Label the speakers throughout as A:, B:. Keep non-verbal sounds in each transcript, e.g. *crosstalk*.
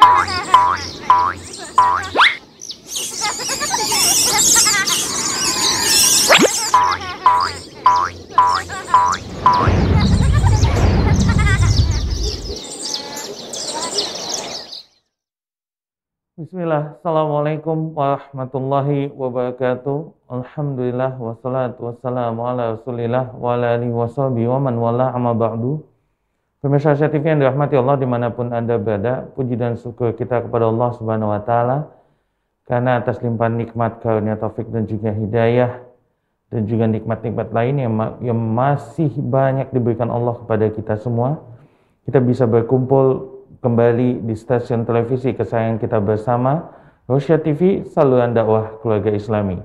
A: Bismillah,
B: Assalamualaikum warahmatullahi wabarakatuh Alhamdulillah wassalatu wassalamu ala rasulillah wa ala alihi wa sahbihi wa man wala amma ba'du Pemirsa TV yang dirahmati Allah dimanapun Anda berada, puji dan syukur kita kepada Allah Subhanahu Wa Taala karena atas limpahan nikmat karunia taufik dan juga hidayah dan juga nikmat-nikmat lain yang, yang masih banyak diberikan Allah kepada kita semua. Kita bisa berkumpul kembali di stasiun televisi kesayangan kita bersama Rosya TV, saluran dakwah keluarga Islami.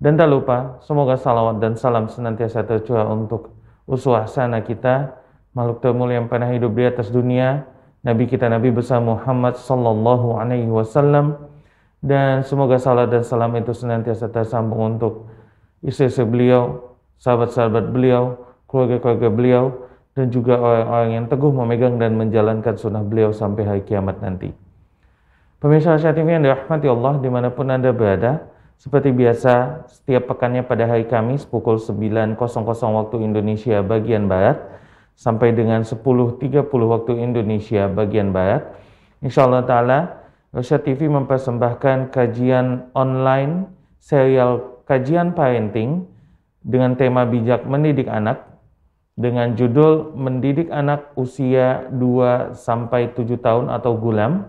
B: Dan tak lupa, semoga salawat dan salam senantiasa tercurah untuk uswah sana kita, makhluk termulia yang pernah hidup di atas dunia, Nabi kita Nabi besar Muhammad sallallahu alaihi wasallam dan semoga salat dan salam itu senantiasa tersambung untuk istri-istri beliau, sahabat-sahabat beliau, keluarga-keluarga beliau dan juga orang-orang yang teguh memegang dan menjalankan sunnah beliau sampai hari kiamat nanti. Pemirsa Asia TV yang dirahmati Allah dimanapun Anda berada, seperti biasa setiap pekannya pada hari Kamis pukul 9.00 waktu Indonesia bagian Barat, sampai dengan 10.30 waktu Indonesia bagian Barat. Insya Allah Ta'ala, Rosya TV mempersembahkan kajian online serial kajian parenting dengan tema bijak mendidik anak dengan judul Mendidik Anak Usia 2 sampai 7 tahun atau gulam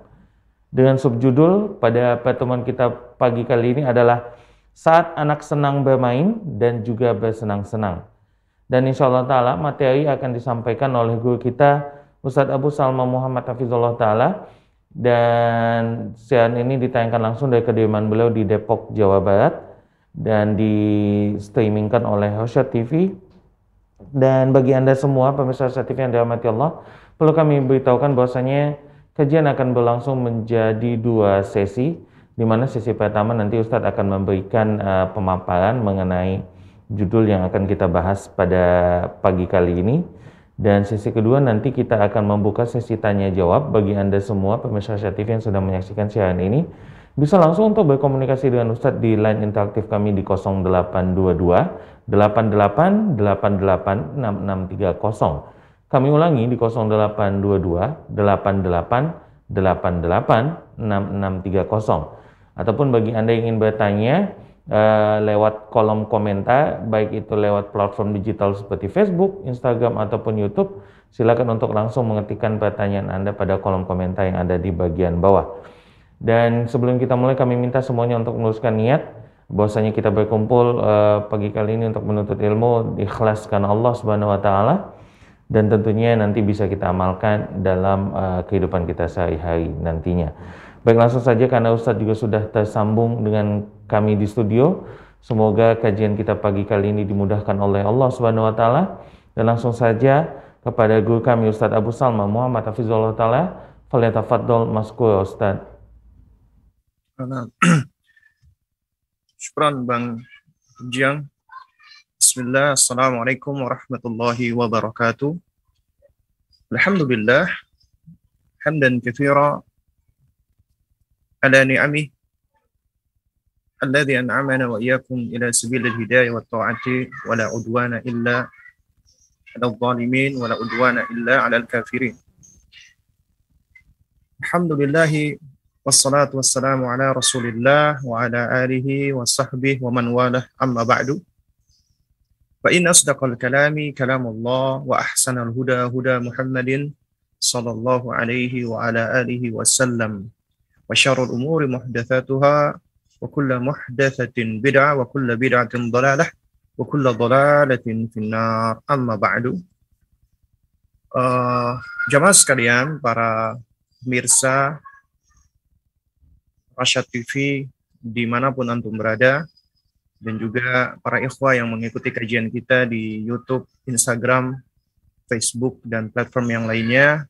B: dengan subjudul pada pertemuan kita pagi kali ini adalah saat anak senang bermain dan juga bersenang-senang. Dan insya Allah Ta'ala materi akan disampaikan oleh guru kita Ustadz Abu Salma Muhammad Hafizullah Ta'ala dan siaran ini ditayangkan langsung dari kediaman beliau di Depok, Jawa Barat dan di streamingkan oleh Hosya TV dan bagi anda semua pemirsa Hosya TV yang dirahmati Allah perlu kami beritahukan bahwasanya kajian akan berlangsung menjadi dua sesi di mana sesi pertama nanti Ustadz akan memberikan uh, pemaparan mengenai judul yang akan kita bahas pada pagi kali ini. Dan sesi kedua nanti kita akan membuka sesi tanya jawab bagi Anda semua pemirsa Syatif yang sudah menyaksikan siaran ini. Bisa langsung untuk berkomunikasi dengan Ustadz di line interaktif kami di 0822 88 88 6630. Kami ulangi di 0822 88 88 6630. Ataupun bagi Anda yang ingin bertanya, Eh, lewat kolom komentar, baik itu lewat platform digital seperti Facebook, Instagram, ataupun YouTube, silakan untuk langsung mengetikkan pertanyaan Anda pada kolom komentar yang ada di bagian bawah. Dan sebelum kita mulai, kami minta semuanya untuk menuliskan niat, bahwasanya kita berkumpul uh, pagi kali ini untuk menuntut ilmu, ikhlaskan Allah Subhanahu wa Ta'ala, dan tentunya nanti bisa kita amalkan dalam uh, kehidupan kita sehari-hari nantinya. Baik langsung saja karena Ustadz juga sudah tersambung dengan kami di studio. Semoga kajian kita pagi kali ini dimudahkan oleh Allah Subhanahu wa taala. Dan langsung saja kepada guru kami Ustaz Abu Salma Muhammad Hafizullah taala, falyatafaddal masku Ustaz.
A: *clears throat* Syukran Bang Jiang. Bismillah, Assalamualaikum warahmatullahi wabarakatuh. Alhamdulillah, hamdan kathira ala ni'amih الذي أنعمنا وإياكم إلى سبيل الهداية والطاعة ولا عدوان إلا على الظالمين ولا عدوان إلا على الكافرين الحمد لله والصلاة والسلام على رسول الله وعلى آله وصحبه ومن والاه أما بعد فإن أصدق الكلام كلام الله وأحسن الهدى هدى محمد صلى الله عليه وعلى آله وسلم وشر الأمور محدثاتها وكل محدثة بدعة وكل بدعة ضلالة وكل ضلالة في النار أما بعد uh, jamaah sekalian para pemirsa Rasyad TV dimanapun antum berada dan juga para ikhwah yang mengikuti kajian kita di YouTube, Instagram, Facebook dan platform yang lainnya.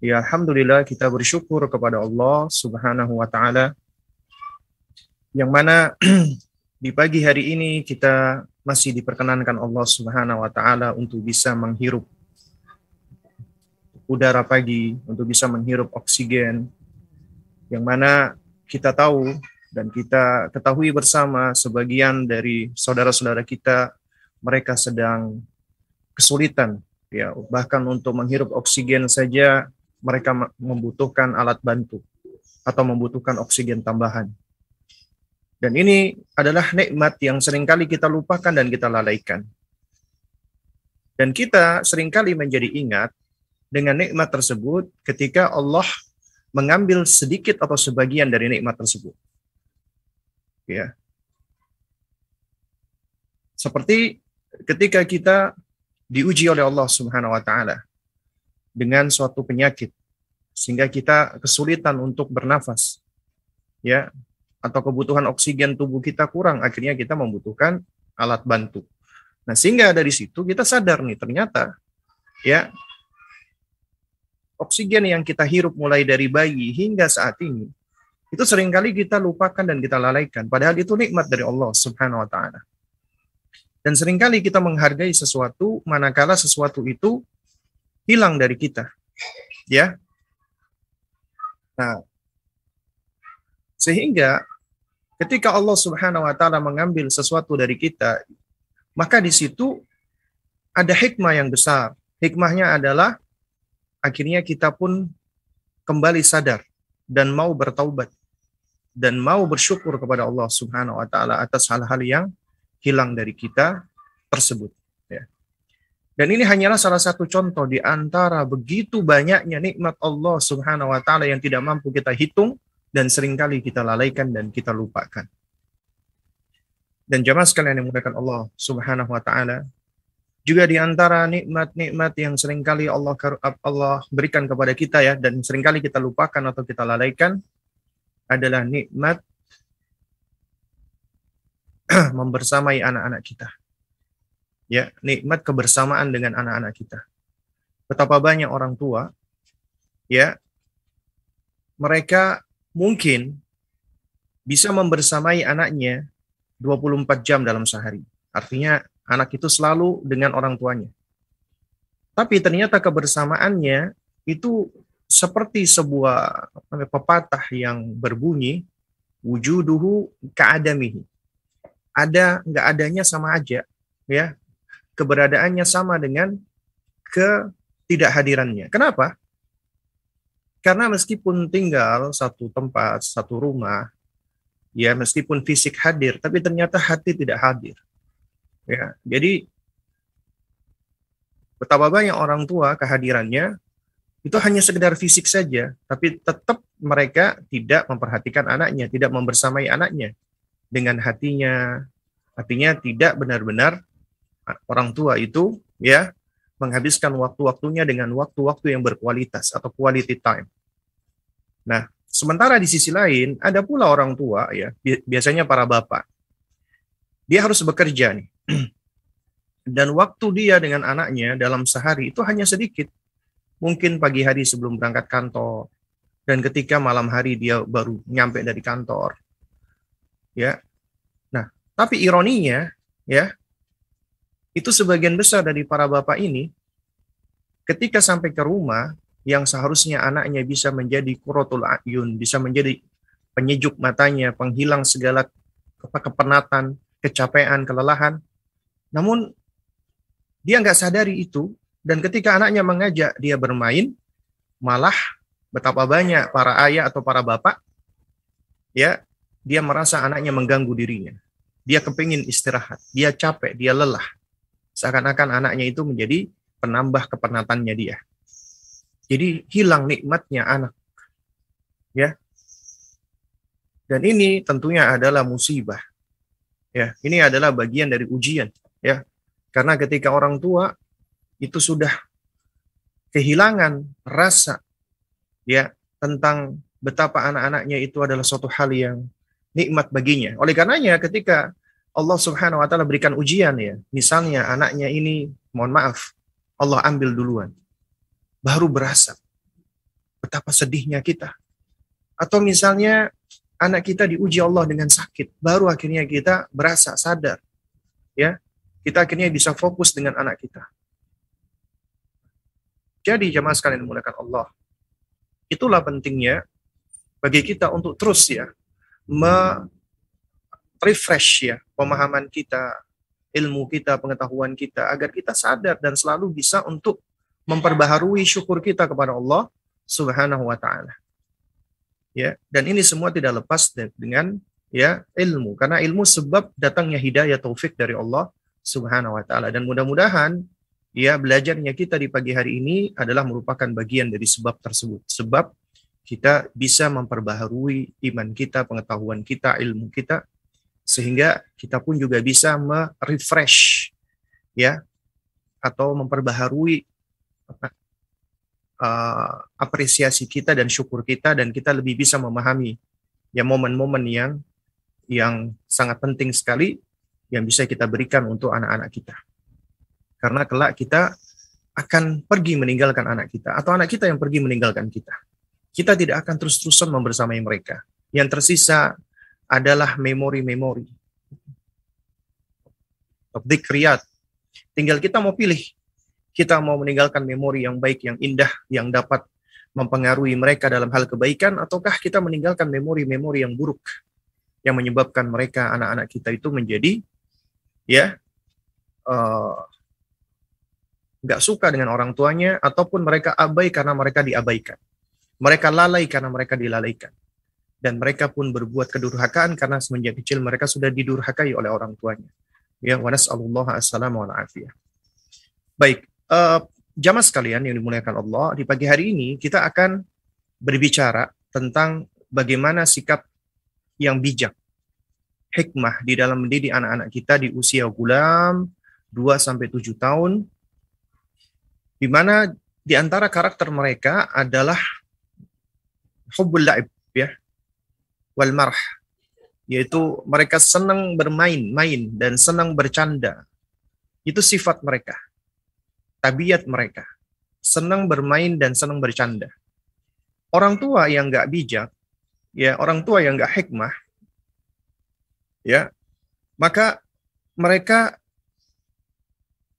A: Ya Alhamdulillah kita bersyukur kepada Allah Subhanahu wa taala yang mana *clears throat* di pagi hari ini kita masih diperkenankan Allah Subhanahu wa taala untuk bisa menghirup udara pagi, untuk bisa menghirup oksigen yang mana kita tahu dan kita ketahui bersama sebagian dari saudara-saudara kita mereka sedang kesulitan ya bahkan untuk menghirup oksigen saja mereka membutuhkan alat bantu atau membutuhkan oksigen tambahan dan ini adalah nikmat yang seringkali kita lupakan dan kita lalaikan. Dan kita seringkali menjadi ingat dengan nikmat tersebut ketika Allah mengambil sedikit atau sebagian dari nikmat tersebut. Ya. Seperti ketika kita diuji oleh Allah Subhanahu wa taala dengan suatu penyakit sehingga kita kesulitan untuk bernafas. Ya, atau kebutuhan oksigen tubuh kita kurang, akhirnya kita membutuhkan alat bantu. Nah, sehingga dari situ kita sadar nih ternyata ya oksigen yang kita hirup mulai dari bayi hingga saat ini itu seringkali kita lupakan dan kita lalaikan padahal itu nikmat dari Allah Subhanahu wa taala. Dan seringkali kita menghargai sesuatu manakala sesuatu itu hilang dari kita. Ya. Nah, sehingga Ketika Allah Subhanahu wa taala mengambil sesuatu dari kita, maka di situ ada hikmah yang besar. Hikmahnya adalah akhirnya kita pun kembali sadar dan mau bertaubat dan mau bersyukur kepada Allah Subhanahu wa taala atas hal-hal yang hilang dari kita tersebut ya. Dan ini hanyalah salah satu contoh di antara begitu banyaknya nikmat Allah Subhanahu wa taala yang tidak mampu kita hitung dan seringkali kita lalaikan dan kita lupakan. Dan jamaah sekalian yang menggunakan Allah Subhanahu wa taala, juga di antara nikmat-nikmat yang seringkali Allah Allah berikan kepada kita ya dan seringkali kita lupakan atau kita lalaikan adalah nikmat *clears throat* membersamai anak-anak kita. Ya, nikmat kebersamaan dengan anak-anak kita. Betapa banyak orang tua ya mereka mungkin bisa membersamai anaknya 24 jam dalam sehari. Artinya anak itu selalu dengan orang tuanya. Tapi ternyata kebersamaannya itu seperti sebuah pepatah yang berbunyi wujuduhu keadamihi. Ada nggak adanya sama aja, ya. Keberadaannya sama dengan ketidakhadirannya. Kenapa? Karena meskipun tinggal satu tempat, satu rumah, ya meskipun fisik hadir, tapi ternyata hati tidak hadir. Ya, jadi betapa banyak orang tua kehadirannya itu hanya sekedar fisik saja, tapi tetap mereka tidak memperhatikan anaknya, tidak membersamai anaknya dengan hatinya. Artinya tidak benar-benar orang tua itu ya menghabiskan waktu-waktunya dengan waktu-waktu yang berkualitas atau quality time. Nah, sementara di sisi lain ada pula orang tua ya, biasanya para bapak. Dia harus bekerja nih. *clears throat* Dan waktu dia dengan anaknya dalam sehari itu hanya sedikit. Mungkin pagi hari sebelum berangkat kantor dan ketika malam hari dia baru nyampe dari kantor. Ya. Nah, tapi ironinya ya, itu sebagian besar dari para bapak ini ketika sampai ke rumah yang seharusnya anaknya bisa menjadi kurotul ayun, bisa menjadi penyejuk matanya, penghilang segala kepenatan, kecapean, kelelahan. Namun dia nggak sadari itu dan ketika anaknya mengajak dia bermain, malah betapa banyak para ayah atau para bapak ya dia merasa anaknya mengganggu dirinya. Dia kepingin istirahat, dia capek, dia lelah. Seakan-akan anaknya itu menjadi penambah kepenatannya dia. Jadi hilang nikmatnya anak. Ya. Dan ini tentunya adalah musibah. Ya, ini adalah bagian dari ujian, ya. Karena ketika orang tua itu sudah kehilangan rasa ya tentang betapa anak-anaknya itu adalah suatu hal yang nikmat baginya. Oleh karenanya ketika Allah Subhanahu wa taala berikan ujian ya. Misalnya anaknya ini mohon maaf, Allah ambil duluan. Baru berasa betapa sedihnya kita. Atau misalnya anak kita diuji Allah dengan sakit, baru akhirnya kita berasa sadar. Ya. Kita akhirnya bisa fokus dengan anak kita. Jadi jamaah sekalian menggunakan Allah. Itulah pentingnya bagi kita untuk terus ya me refresh ya pemahaman kita, ilmu kita, pengetahuan kita agar kita sadar dan selalu bisa untuk memperbaharui syukur kita kepada Allah Subhanahu wa taala. Ya, dan ini semua tidak lepas dengan ya ilmu karena ilmu sebab datangnya hidayah taufik dari Allah Subhanahu wa taala dan mudah-mudahan ya belajarnya kita di pagi hari ini adalah merupakan bagian dari sebab tersebut. Sebab kita bisa memperbaharui iman kita, pengetahuan kita, ilmu kita sehingga kita pun juga bisa merefresh ya atau memperbaharui uh, apresiasi kita dan syukur kita dan kita lebih bisa memahami ya momen-momen yang yang sangat penting sekali yang bisa kita berikan untuk anak-anak kita. Karena kelak kita akan pergi meninggalkan anak kita atau anak kita yang pergi meninggalkan kita. Kita tidak akan terus-terusan membersamai mereka. Yang tersisa adalah memori-memori. Dzikriyat. Tinggal kita mau pilih. Kita mau meninggalkan memori yang baik, yang indah, yang dapat mempengaruhi mereka dalam hal kebaikan, ataukah kita meninggalkan memori-memori yang buruk yang menyebabkan mereka anak-anak kita itu menjadi ya eh, nggak uh, suka dengan orang tuanya ataupun mereka abai karena mereka diabaikan mereka lalai karena mereka dilalaikan dan mereka pun berbuat kedurhakaan karena semenjak kecil mereka sudah didurhakai oleh orang tuanya. Ya, wa nas'alullah assalamu wal afiyah. Baik, uh, jamaah sekalian yang dimuliakan Allah, di pagi hari ini kita akan berbicara tentang bagaimana sikap yang bijak, hikmah di dalam mendidik anak-anak kita di usia gulam 2 7 tahun di mana di antara karakter mereka adalah hubbul laib ya, wal marh yaitu mereka senang bermain-main dan senang bercanda. Itu sifat mereka. Tabiat mereka. Senang bermain dan senang bercanda. Orang tua yang nggak bijak, ya orang tua yang nggak hikmah, ya maka mereka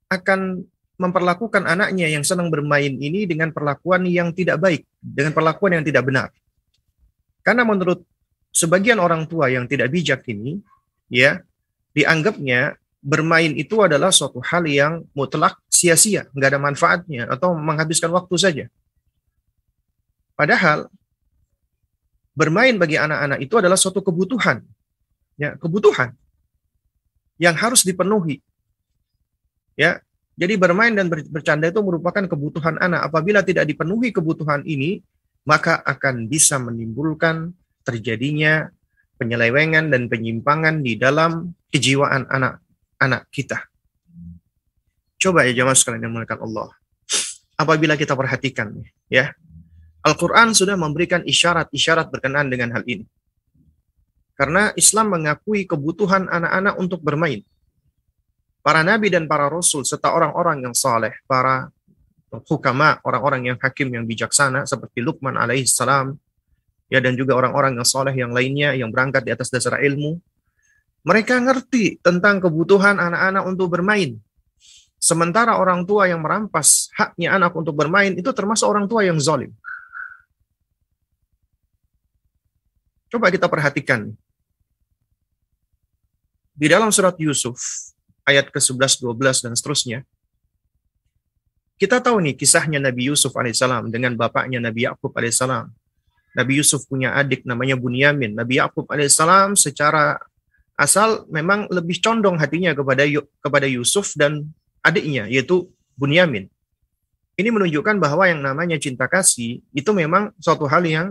A: akan memperlakukan anaknya yang senang bermain ini dengan perlakuan yang tidak baik, dengan perlakuan yang tidak benar. Karena menurut sebagian orang tua yang tidak bijak ini ya dianggapnya bermain itu adalah suatu hal yang mutlak sia-sia, nggak ada manfaatnya atau menghabiskan waktu saja. Padahal bermain bagi anak-anak itu adalah suatu kebutuhan, ya kebutuhan yang harus dipenuhi. Ya, jadi bermain dan bercanda itu merupakan kebutuhan anak. Apabila tidak dipenuhi kebutuhan ini, maka akan bisa menimbulkan terjadinya penyelewengan dan penyimpangan di dalam kejiwaan anak-anak kita. Coba ya jamaah sekalian yang melekat Allah. Apabila kita perhatikan ya, Al-Quran sudah memberikan isyarat-isyarat berkenaan dengan hal ini. Karena Islam mengakui kebutuhan anak-anak untuk bermain. Para nabi dan para rasul serta orang-orang yang saleh, para hukama, orang-orang yang hakim yang bijaksana seperti Luqman alaihissalam, ya dan juga orang-orang yang soleh yang lainnya yang berangkat di atas dasar ilmu. Mereka ngerti tentang kebutuhan anak-anak untuk bermain. Sementara orang tua yang merampas haknya anak untuk bermain itu termasuk orang tua yang zalim. Coba kita perhatikan. Di dalam surat Yusuf, ayat ke-11, 12, dan seterusnya, kita tahu nih kisahnya Nabi Yusuf alaihissalam dengan bapaknya Nabi Yakub alaihissalam Nabi Yusuf punya adik namanya Bunyamin. Nabi Yakub alaihissalam secara asal memang lebih condong hatinya kepada kepada Yusuf dan adiknya yaitu Bunyamin. Ini menunjukkan bahwa yang namanya cinta kasih itu memang suatu hal yang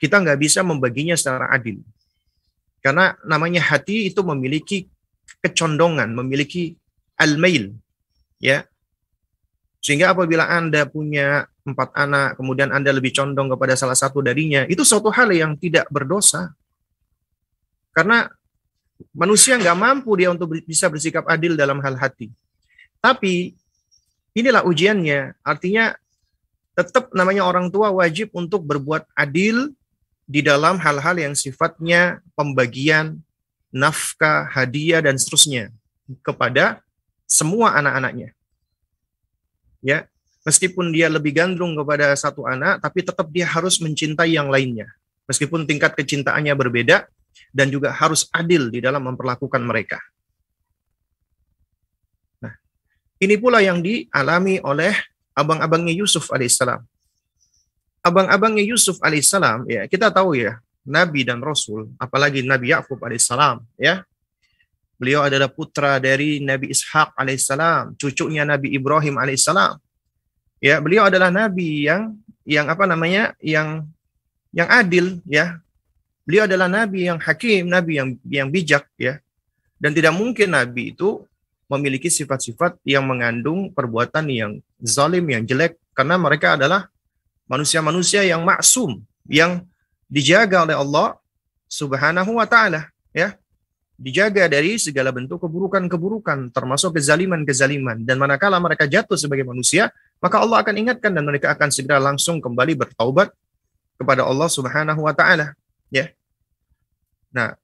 A: kita nggak bisa membaginya secara adil. Karena namanya hati itu memiliki kecondongan, memiliki al-mail, ya. Sehingga apabila Anda punya empat anak, kemudian Anda lebih condong kepada salah satu darinya, itu suatu hal yang tidak berdosa. Karena manusia nggak mampu dia untuk bisa bersikap adil dalam hal hati. Tapi inilah ujiannya, artinya tetap namanya orang tua wajib untuk berbuat adil di dalam hal-hal yang sifatnya pembagian, nafkah, hadiah, dan seterusnya kepada semua anak-anaknya. Ya, meskipun dia lebih gandrung kepada satu anak, tapi tetap dia harus mencintai yang lainnya. Meskipun tingkat kecintaannya berbeda dan juga harus adil di dalam memperlakukan mereka. Nah, ini pula yang dialami oleh abang-abangnya Yusuf alaihissalam. Abang-abangnya Yusuf alaihissalam, ya kita tahu ya, Nabi dan Rasul, apalagi Nabi Yakub alaihissalam, ya Beliau adalah putra dari Nabi Ishak alaihissalam, cucunya Nabi Ibrahim alaihissalam ya beliau adalah nabi yang yang apa namanya yang yang adil ya beliau adalah nabi yang hakim nabi yang yang bijak ya dan tidak mungkin nabi itu memiliki sifat-sifat yang mengandung perbuatan yang zalim yang jelek karena mereka adalah manusia-manusia yang maksum yang dijaga oleh Allah Subhanahu wa taala ya dijaga dari segala bentuk keburukan-keburukan termasuk kezaliman-kezaliman dan manakala mereka jatuh sebagai manusia maka Allah akan ingatkan dan mereka akan segera langsung kembali bertaubat kepada Allah Subhanahu wa taala, ya. Nah,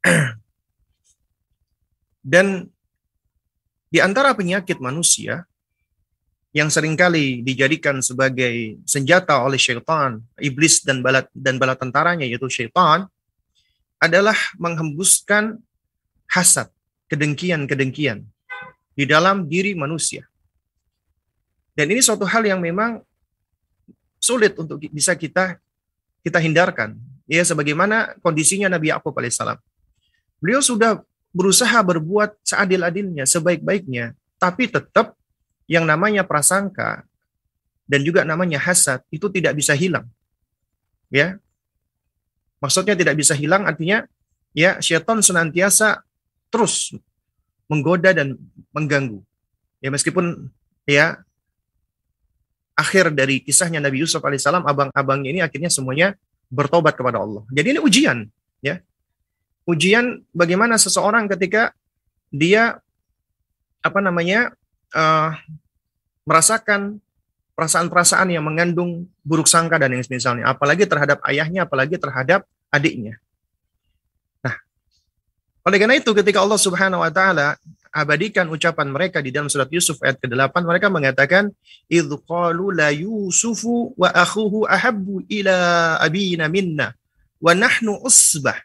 A: *clears throat* dan di antara penyakit manusia yang seringkali dijadikan sebagai senjata oleh syaitan, iblis dan bala dan bala tentaranya yaitu syaitan adalah menghembuskan hasad, kedengkian-kedengkian di dalam diri manusia. Dan ini suatu hal yang memang sulit untuk bisa kita kita hindarkan. Ya, sebagaimana kondisinya Nabi Yakub alaihissalam. Beliau sudah berusaha berbuat seadil-adilnya, sebaik-baiknya, tapi tetap yang namanya prasangka dan juga namanya hasad itu tidak bisa hilang. Ya. Maksudnya tidak bisa hilang artinya ya syaitan senantiasa terus menggoda dan mengganggu. Ya meskipun ya akhir dari kisahnya Nabi Yusuf alaihissalam abang-abangnya ini akhirnya semuanya bertobat kepada Allah. Jadi ini ujian, ya. Ujian bagaimana seseorang ketika dia apa namanya uh, merasakan perasaan-perasaan yang mengandung buruk sangka dan yang misalnya, apalagi terhadap ayahnya, apalagi terhadap adiknya. Oleh karena itu ketika Allah Subhanahu wa taala abadikan ucapan mereka di dalam surat Yusuf ayat ke-8 mereka mengatakan idz qalu la yusufu wa akhuhu ahabbu ila abina minna wa nahnu usbah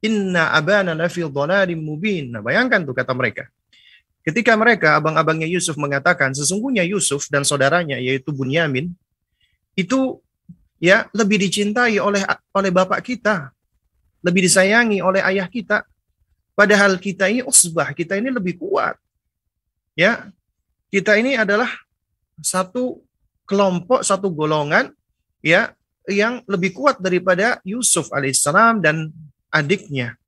A: inna abana lafi dhalalim mubin. Nah, bayangkan tuh kata mereka. Ketika mereka abang-abangnya Yusuf mengatakan sesungguhnya Yusuf dan saudaranya yaitu Bunyamin itu ya lebih dicintai oleh oleh bapak kita, lebih disayangi oleh ayah kita Padahal kita ini usbah, kita ini lebih kuat. Ya. Kita ini adalah satu kelompok, satu golongan ya yang lebih kuat daripada Yusuf alaihissalam dan adiknya.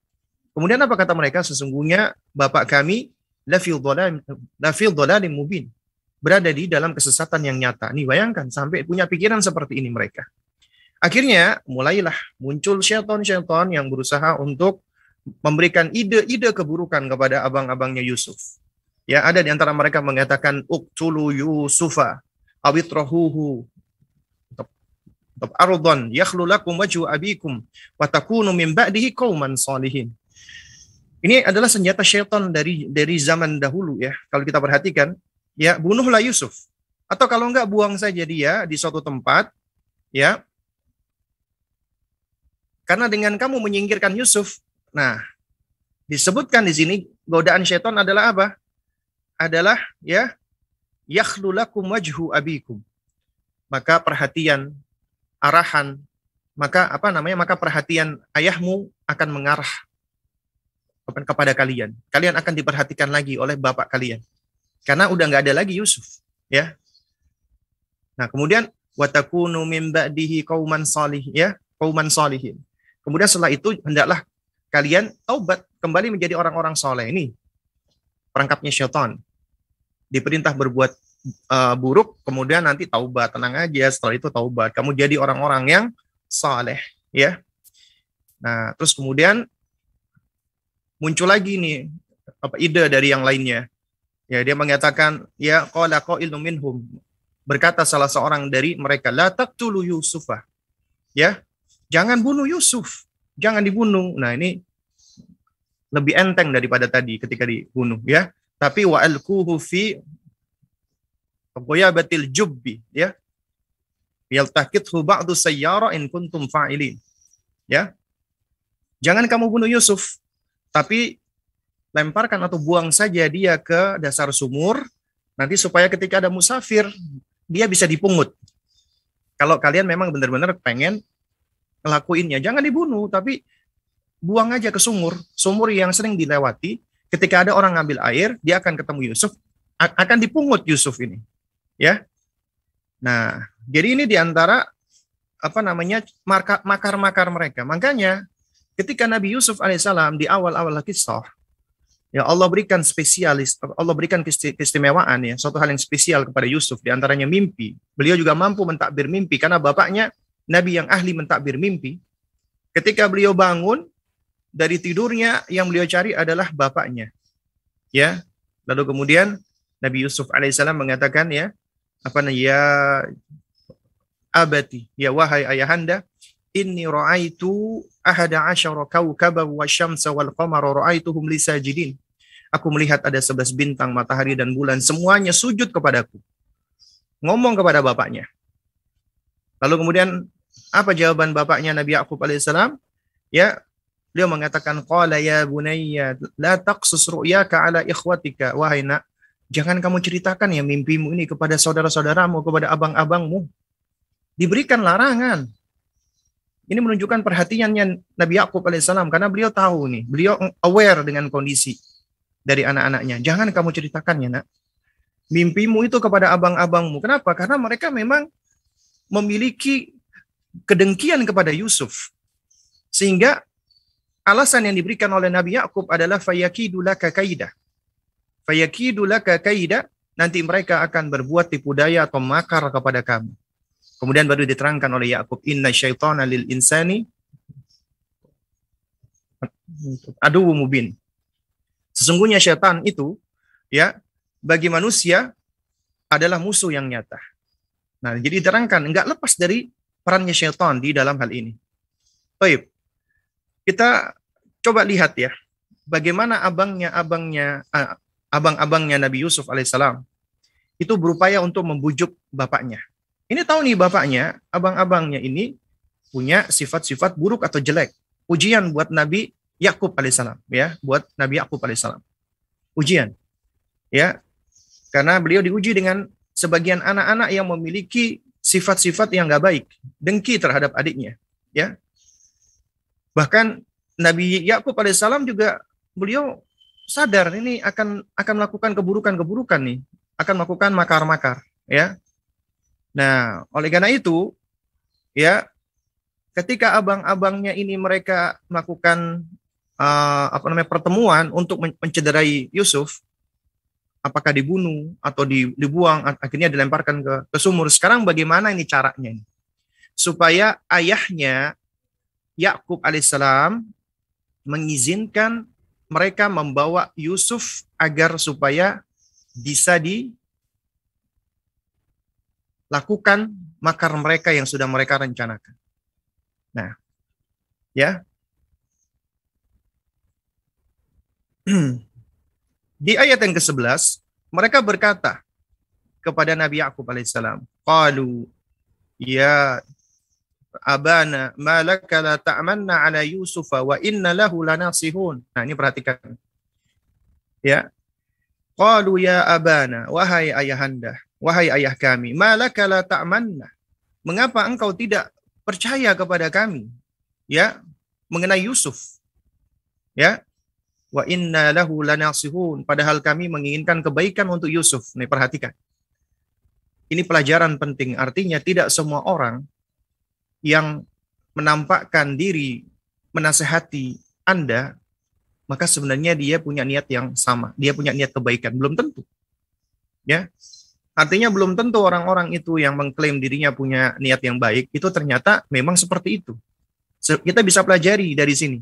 A: Kemudian apa kata mereka? Sesungguhnya bapak kami lafil dhalalim mubin. Berada di dalam kesesatan yang nyata. Nih bayangkan sampai punya pikiran seperti ini mereka. Akhirnya mulailah muncul syaitan-syaitan yang berusaha untuk memberikan ide-ide keburukan kepada abang-abangnya Yusuf. Ya, ada di antara mereka mengatakan uktulu Yusufa awitrahuhu ardhon yakhlu lakum wajhu abikum wa takunu min ba'dihi qauman salihin. Ini adalah senjata syaitan dari dari zaman dahulu ya. Kalau kita perhatikan, ya bunuhlah Yusuf. Atau kalau enggak buang saja dia di suatu tempat, ya. Karena dengan kamu menyingkirkan Yusuf, Nah, disebutkan di sini godaan setan adalah apa? Adalah ya yakhlulakum wajhu abikum. Maka perhatian, arahan, maka apa namanya? Maka perhatian ayahmu akan mengarah kepada kalian. Kalian akan diperhatikan lagi oleh bapak kalian. Karena udah nggak ada lagi Yusuf, ya. Nah, kemudian watakunu numimba ba'dihi qauman salih ya, qauman salihin. Kemudian setelah itu hendaklah kalian taubat kembali menjadi orang-orang soleh ini perangkapnya syaitan diperintah berbuat uh, buruk kemudian nanti taubat tenang aja setelah itu taubat kamu jadi orang-orang yang soleh ya nah terus kemudian muncul lagi nih apa ide dari yang lainnya ya dia mengatakan ya qala qailun minhum berkata salah seorang dari mereka la taqtulu yusufah ya jangan bunuh Yusuf jangan dibunuh. Nah, ini lebih enteng daripada tadi ketika dibunuh ya. Tapi wa alquhu fi batil jubbi ya. Yaltaqithu ba'du sayyara in kuntum fa'ilin. Ya. Jangan kamu bunuh Yusuf, tapi lemparkan atau buang saja dia ke dasar sumur nanti supaya ketika ada musafir dia bisa dipungut. Kalau kalian memang benar-benar pengen lakuinnya jangan dibunuh tapi buang aja ke sumur sumur yang sering dilewati ketika ada orang ngambil air dia akan ketemu Yusuf akan dipungut Yusuf ini ya nah jadi ini diantara apa namanya makar-makar mereka makanya ketika Nabi Yusuf alaihissalam di awal-awal lagi kisah ya Allah berikan spesialis Allah berikan keistimewaan ya suatu hal yang spesial kepada Yusuf diantaranya mimpi beliau juga mampu mentakbir mimpi karena bapaknya nabi yang ahli mentakbir mimpi, ketika beliau bangun dari tidurnya yang beliau cari adalah bapaknya. Ya. Lalu kemudian Nabi Yusuf alaihissalam mengatakan ya, apa ya abati, ya wahai ayahanda, inni ra'aitu ahada asyara kawkaba wa syamsa wal qamara ra'aituhum li sajidin. Aku melihat ada sebelas bintang, matahari dan bulan, semuanya sujud kepadaku. Ngomong kepada bapaknya. Lalu kemudian apa jawaban bapaknya Nabi Yakub alaihissalam? Ya, beliau mengatakan qala ya bunayya la taqsus ru'yaka ala ikhwatika wahai nak jangan kamu ceritakan ya mimpimu ini kepada saudara-saudaramu, kepada abang-abangmu. Diberikan larangan. Ini menunjukkan perhatiannya Nabi Yakub alaihissalam karena beliau tahu nih, beliau aware dengan kondisi dari anak-anaknya. Jangan kamu ceritakan ya, Nak. Mimpimu itu kepada abang-abangmu. Kenapa? Karena mereka memang memiliki kedengkian kepada Yusuf. Sehingga alasan yang diberikan oleh Nabi Yakub adalah fayakidula kakaida. Fayakidula kaidah nanti mereka akan berbuat tipu daya atau makar kepada kamu. Kemudian baru diterangkan oleh Yakub inna syaitana lil insani adu mubin. Sesungguhnya syaitan itu ya bagi manusia adalah musuh yang nyata. Nah, jadi diterangkan nggak lepas dari perannya syaitan di dalam hal ini. Baik. Kita coba lihat ya bagaimana abangnya abangnya uh, abang-abangnya Nabi Yusuf alaihissalam itu berupaya untuk membujuk bapaknya. Ini tahu nih bapaknya, abang-abangnya ini punya sifat-sifat buruk atau jelek. Ujian buat Nabi Yakub alaihissalam ya, buat Nabi Yakub alaihissalam. Ujian. Ya. Karena beliau diuji dengan sebagian anak-anak yang memiliki sifat-sifat yang nggak baik, dengki terhadap adiknya, ya. Bahkan Nabi Yakub pada salam juga beliau sadar ini akan akan melakukan keburukan-keburukan nih, akan melakukan makar-makar, ya. Nah, oleh karena itu, ya, ketika abang-abangnya ini mereka melakukan uh, apa namanya pertemuan untuk mencederai Yusuf, apakah dibunuh atau dibuang akhirnya dilemparkan ke, ke sumur sekarang bagaimana ini caranya ini? supaya ayahnya Yakub alaihissalam mengizinkan mereka membawa Yusuf agar supaya bisa dilakukan makar mereka yang sudah mereka rencanakan. Nah, ya. *clears throat* Di ayat yang ke-11, mereka berkata kepada Nabi Yakub alaihissalam, "Qalu ya abana malaka la ta'manna ala Yusufa wa inna lahu lanasihun." Nah, ini perhatikan. Ya. Qalu ya abana, wahai ayahanda, wahai ayah kami, malaka la ta'manna. Mengapa engkau tidak percaya kepada kami? Ya, mengenai Yusuf. Ya, wa inna lahu lanasihun padahal kami menginginkan kebaikan untuk Yusuf nih perhatikan ini pelajaran penting artinya tidak semua orang yang menampakkan diri menasehati Anda maka sebenarnya dia punya niat yang sama dia punya niat kebaikan belum tentu ya Artinya belum tentu orang-orang itu yang mengklaim dirinya punya niat yang baik itu ternyata memang seperti itu. Kita bisa pelajari dari sini.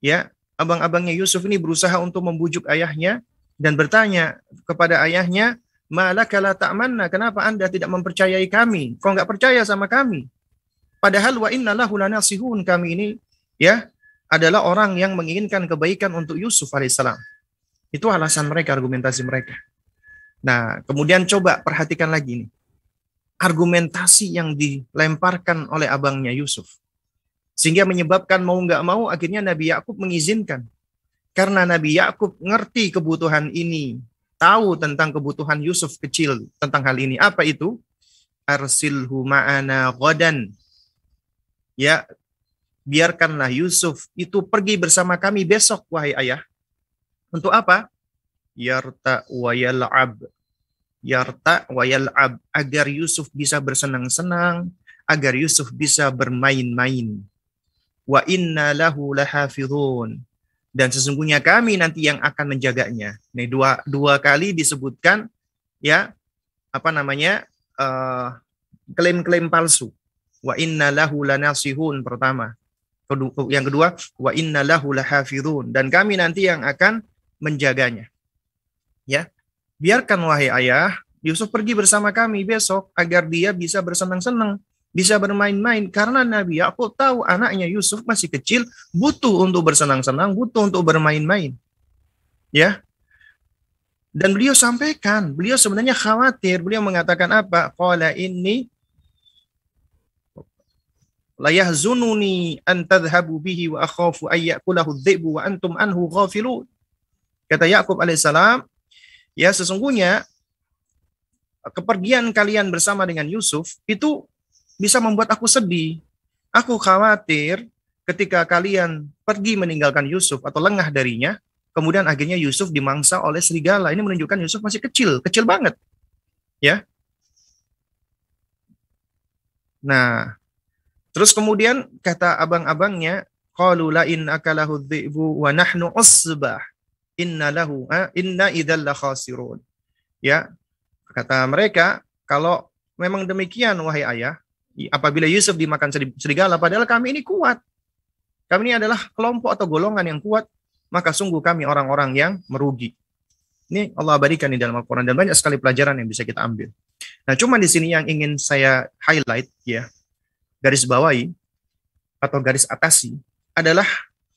A: Ya, abang-abangnya Yusuf ini berusaha untuk membujuk ayahnya dan bertanya kepada ayahnya, malah kalau tak ta'manna, kenapa anda tidak mempercayai kami? Kok nggak percaya sama kami? Padahal wa inna lahu sihun kami ini ya adalah orang yang menginginkan kebaikan untuk Yusuf alaihissalam. Itu alasan mereka, argumentasi mereka. Nah, kemudian coba perhatikan lagi nih. Argumentasi yang dilemparkan oleh abangnya Yusuf. Sehingga menyebabkan mau nggak mau akhirnya Nabi Yakub mengizinkan. Karena Nabi Yakub ngerti kebutuhan ini, tahu tentang kebutuhan Yusuf kecil tentang hal ini. Apa itu? Arsilhu ma'ana godan. Ya, biarkanlah Yusuf itu pergi bersama kami besok, wahai ayah. Untuk apa? Yarta wa yal'ab. Yarta Agar Yusuf bisa bersenang-senang, agar Yusuf bisa bermain-main wa inna lahu lahafidhun dan sesungguhnya kami nanti yang akan menjaganya. Ini dua dua kali disebutkan ya apa namanya uh, klaim-klaim palsu. Wa inna lahu lanasihun pertama. Yang kedua, wa inna lahu lahafidhun dan kami nanti yang akan menjaganya. Ya. Biarkan wahai ayah Yusuf pergi bersama kami besok agar dia bisa bersenang-senang bisa bermain-main karena Nabi Yakub tahu anaknya Yusuf masih kecil butuh untuk bersenang-senang, butuh untuk bermain-main. Ya. Dan beliau sampaikan, beliau sebenarnya khawatir, beliau mengatakan apa? Qala ini la yahzununi an tadhhabu bihi wa akhafu ay ya'kulahu dhi'bu wa antum anhu ghafilun. Kata Yakub alaihissalam, ya sesungguhnya kepergian kalian bersama dengan Yusuf itu bisa membuat aku sedih. Aku khawatir ketika kalian pergi meninggalkan Yusuf atau lengah darinya, kemudian akhirnya Yusuf dimangsa oleh serigala. Ini menunjukkan Yusuf masih kecil, kecil banget. Ya. Nah, terus kemudian kata abang-abangnya, qalu la in akalahu dhi'bu wa nahnu usbah inna lahu inna idzal khasirun. Ya. Kata mereka, kalau memang demikian wahai ayah, apabila Yusuf dimakan serigala padahal kami ini kuat. Kami ini adalah kelompok atau golongan yang kuat, maka sungguh kami orang-orang yang merugi. Ini Allah abadikan di dalam Al-Quran dan banyak sekali pelajaran yang bisa kita ambil. Nah, cuma di sini yang ingin saya highlight ya, garis bawahi atau garis atasi adalah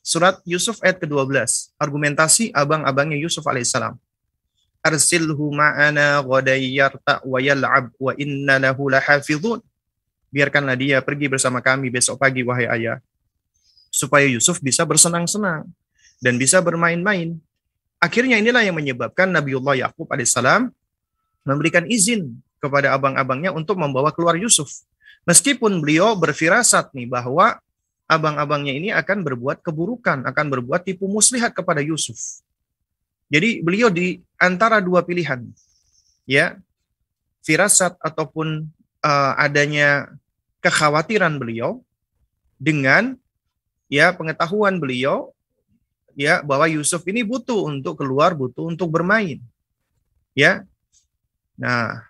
A: surat Yusuf ayat ke-12, argumentasi abang-abangnya Yusuf alaihissalam. Arsilhu ma'ana ghadayyarta wa yal'ab wa inna lahu lahafidhun biarkanlah dia pergi bersama kami besok pagi, wahai ayah. Supaya Yusuf bisa bersenang-senang dan bisa bermain-main. Akhirnya inilah yang menyebabkan Nabiullah Yakub alaihissalam memberikan izin kepada abang-abangnya untuk membawa keluar Yusuf. Meskipun beliau berfirasat nih bahwa abang-abangnya ini akan berbuat keburukan, akan berbuat tipu muslihat kepada Yusuf. Jadi beliau di antara dua pilihan, ya, firasat ataupun uh, adanya kekhawatiran beliau dengan ya pengetahuan beliau ya bahwa Yusuf ini butuh untuk keluar, butuh untuk bermain. Ya. Nah,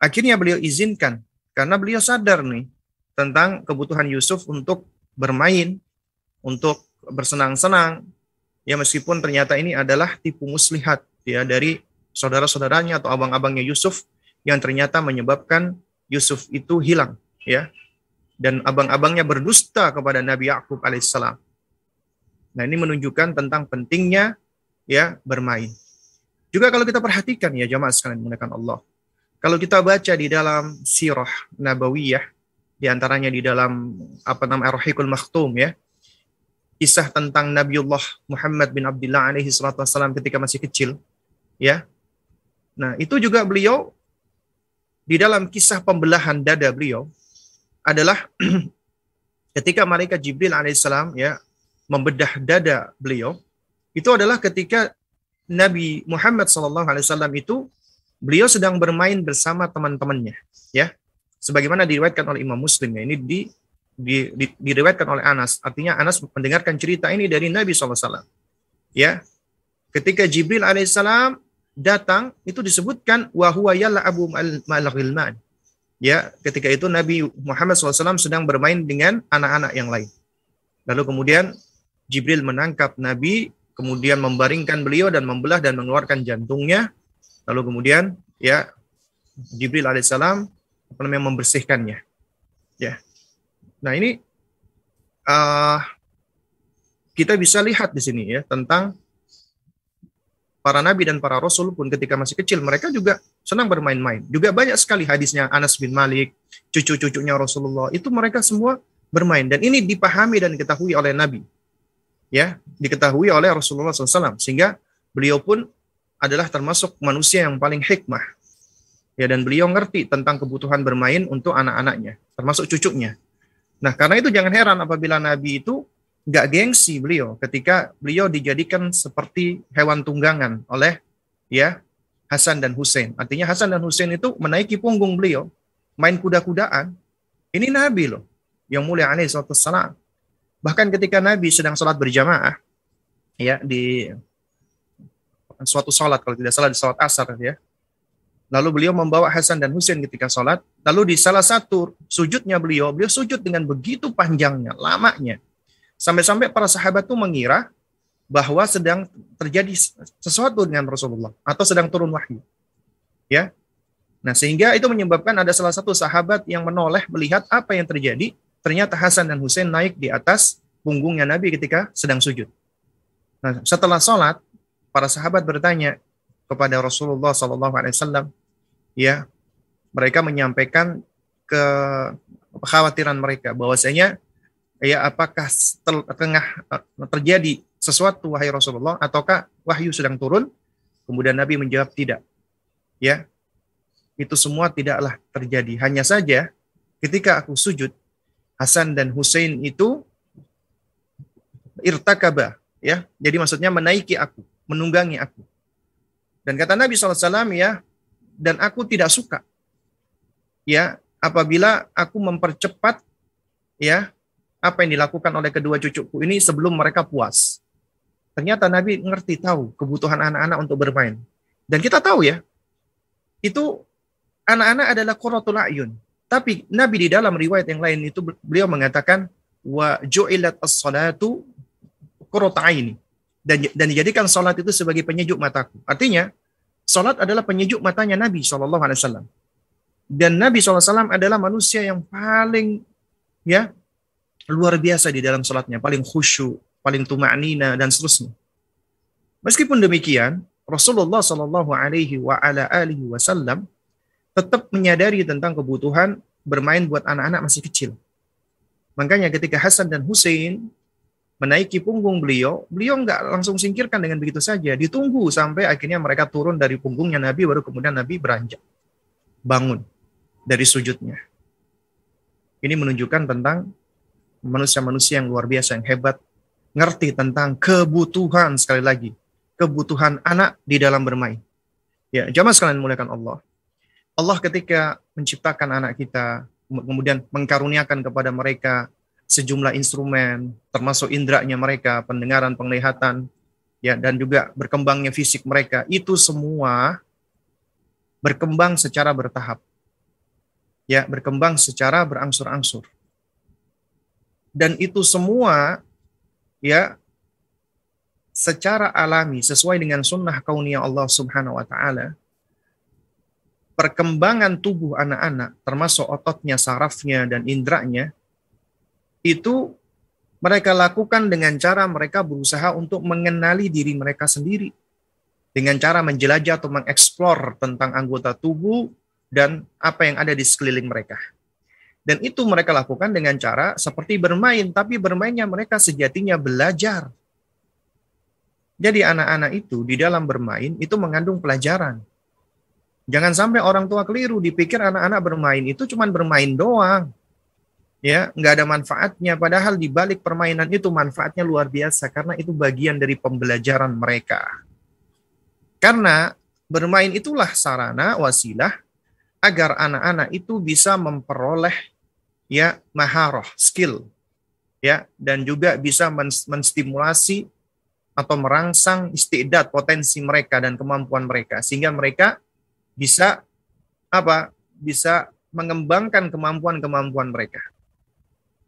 A: akhirnya beliau izinkan karena beliau sadar nih tentang kebutuhan Yusuf untuk bermain, untuk bersenang-senang. Ya meskipun ternyata ini adalah tipu muslihat ya dari saudara-saudaranya atau abang-abangnya Yusuf yang ternyata menyebabkan Yusuf itu hilang ya dan abang-abangnya berdusta kepada Nabi Yakub alaihissalam. Nah ini menunjukkan tentang pentingnya ya bermain. Juga kalau kita perhatikan ya jamaah sekalian menggunakan Allah. Kalau kita baca di dalam sirah nabawiyah, diantaranya di dalam apa namanya Rohikul Makhtum ya, kisah tentang Nabiullah Muhammad bin Abdullah alaihi salatu wassalam ketika masih kecil, ya. Nah itu juga beliau di dalam kisah pembelahan dada beliau adalah *clears throat* ketika malaikat Jibril alaihissalam ya membedah dada beliau itu adalah ketika Nabi Muhammad SAW itu beliau sedang bermain bersama teman-temannya ya sebagaimana diriwayatkan oleh Imam Muslim ya ini di, di, di diriwayatkan oleh Anas artinya Anas mendengarkan cerita ini dari Nabi SAW ya ketika Jibril alaihissalam datang itu disebutkan wahwa abu malghilman ya ketika itu Nabi Muhammad SAW sedang bermain dengan anak-anak yang lain. Lalu kemudian Jibril menangkap Nabi, kemudian membaringkan beliau dan membelah dan mengeluarkan jantungnya. Lalu kemudian ya Jibril alaihissalam apa namanya membersihkannya. Ya. Nah ini uh, kita bisa lihat di sini ya tentang para nabi dan para rasul pun ketika masih kecil mereka juga senang bermain-main. Juga banyak sekali hadisnya Anas bin Malik, cucu-cucunya Rasulullah, itu mereka semua bermain dan ini dipahami dan diketahui oleh Nabi. Ya, diketahui oleh Rasulullah SAW sehingga beliau pun adalah termasuk manusia yang paling hikmah. Ya, dan beliau ngerti tentang kebutuhan bermain untuk anak-anaknya, termasuk cucunya. Nah, karena itu jangan heran apabila Nabi itu nggak gengsi beliau ketika beliau dijadikan seperti hewan tunggangan oleh ya Hasan dan Hussein. Artinya Hasan dan Hussein itu menaiki punggung beliau, main kuda-kudaan. Ini Nabi loh, yang mulia alaihi salam. Bahkan ketika Nabi sedang sholat berjamaah, ya di suatu sholat, kalau tidak salah di sholat asar ya, Lalu beliau membawa Hasan dan Husain ketika sholat. Lalu di salah satu sujudnya beliau, beliau sujud dengan begitu panjangnya, lamanya. Sampai-sampai para sahabat itu mengira bahwa sedang terjadi sesuatu dengan Rasulullah atau sedang turun wahyu. Ya. Nah, sehingga itu menyebabkan ada salah satu sahabat yang menoleh melihat apa yang terjadi, ternyata Hasan dan Husain naik di atas punggungnya Nabi ketika sedang sujud. Nah, setelah sholat, para sahabat bertanya kepada Rasulullah SAW, ya, mereka menyampaikan ke kekhawatiran mereka bahwasanya ya apakah tengah eh, terjadi sesuatu wahai Rasulullah ataukah wahyu sedang turun? Kemudian Nabi menjawab tidak. Ya. Itu semua tidaklah terjadi. Hanya saja ketika aku sujud Hasan dan Hussein itu irtakaba ya. Jadi maksudnya menaiki aku, menunggangi aku. Dan kata Nabi SAW ya, dan aku tidak suka ya apabila aku mempercepat ya apa yang dilakukan oleh kedua cucuku ini sebelum mereka puas. Ternyata Nabi ngerti tahu kebutuhan anak-anak untuk bermain. Dan kita tahu ya, itu anak-anak adalah qurratul ayun. Tapi Nabi di dalam riwayat yang lain itu beliau mengatakan wa ju'ilat as-salatu dan dan dijadikan salat itu sebagai penyejuk mataku. Artinya, salat adalah penyejuk matanya Nabi saw. alaihi wasallam. Dan Nabi SAW adalah manusia yang paling ya luar biasa di dalam sholatnya, paling khusyuk, paling tumanina dan seterusnya. Meskipun demikian, Rasulullah Shallallahu Alaihi wa ala alihi Wasallam tetap menyadari tentang kebutuhan bermain buat anak-anak masih kecil. Makanya ketika Hasan dan Hussein menaiki punggung beliau, beliau nggak langsung singkirkan dengan begitu saja. Ditunggu sampai akhirnya mereka turun dari punggungnya Nabi, baru kemudian Nabi beranjak. Bangun dari sujudnya. Ini menunjukkan tentang manusia-manusia yang luar biasa, yang hebat, ngerti tentang kebutuhan sekali lagi, kebutuhan anak di dalam bermain. Ya, jamaah sekalian muliakan Allah. Allah ketika menciptakan anak kita, kemudian mengkaruniakan kepada mereka sejumlah instrumen, termasuk indranya mereka, pendengaran, penglihatan, ya, dan juga berkembangnya fisik mereka, itu semua berkembang secara bertahap. Ya, berkembang secara berangsur-angsur dan itu semua ya secara alami sesuai dengan sunnah kauniyah Allah Subhanahu wa taala perkembangan tubuh anak-anak termasuk ototnya, sarafnya dan indranya itu mereka lakukan dengan cara mereka berusaha untuk mengenali diri mereka sendiri dengan cara menjelajah atau mengeksplor tentang anggota tubuh dan apa yang ada di sekeliling mereka. Dan itu mereka lakukan dengan cara seperti bermain, tapi bermainnya mereka sejatinya belajar. Jadi anak-anak itu di dalam bermain itu mengandung pelajaran. Jangan sampai orang tua keliru dipikir anak-anak bermain itu cuma bermain doang. Ya, nggak ada manfaatnya. Padahal di balik permainan itu manfaatnya luar biasa karena itu bagian dari pembelajaran mereka. Karena bermain itulah sarana wasilah agar anak-anak itu bisa memperoleh ya maharoh skill ya dan juga bisa menstimulasi atau merangsang istidat potensi mereka dan kemampuan mereka sehingga mereka bisa apa bisa mengembangkan kemampuan-kemampuan mereka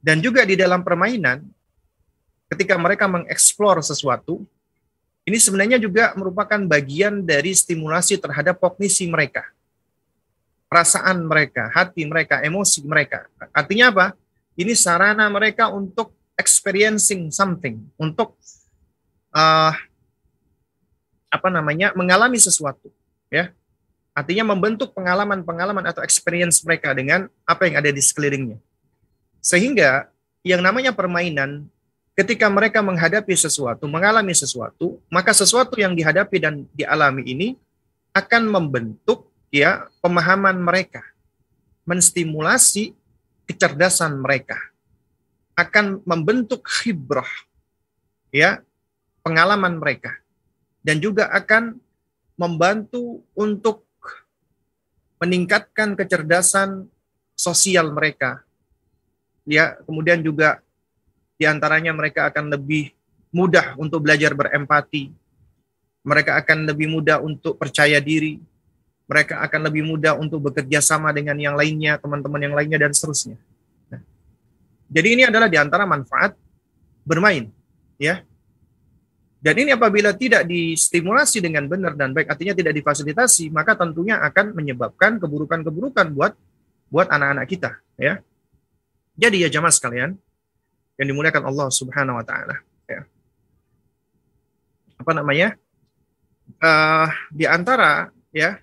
A: dan juga di dalam permainan ketika mereka mengeksplor sesuatu ini sebenarnya juga merupakan bagian dari stimulasi terhadap kognisi mereka perasaan mereka, hati mereka, emosi mereka. Artinya apa? Ini sarana mereka untuk experiencing something, untuk uh, apa namanya mengalami sesuatu, ya. Artinya membentuk pengalaman-pengalaman atau experience mereka dengan apa yang ada di sekelilingnya. Sehingga yang namanya permainan ketika mereka menghadapi sesuatu, mengalami sesuatu, maka sesuatu yang dihadapi dan dialami ini akan membentuk ya pemahaman mereka, menstimulasi kecerdasan mereka, akan membentuk hibrah ya pengalaman mereka, dan juga akan membantu untuk meningkatkan kecerdasan sosial mereka. Ya, kemudian juga diantaranya mereka akan lebih mudah untuk belajar berempati. Mereka akan lebih mudah untuk percaya diri, mereka akan lebih mudah untuk bekerja sama dengan yang lainnya, teman-teman yang lainnya, dan seterusnya. Nah, jadi ini adalah diantara manfaat bermain. ya. Dan ini apabila tidak distimulasi dengan benar dan baik, artinya tidak difasilitasi, maka tentunya akan menyebabkan keburukan-keburukan buat buat anak-anak kita. ya. Jadi ya jamaah sekalian, yang dimuliakan Allah subhanahu wa ta'ala. Ya. Apa namanya? Uh, di antara ya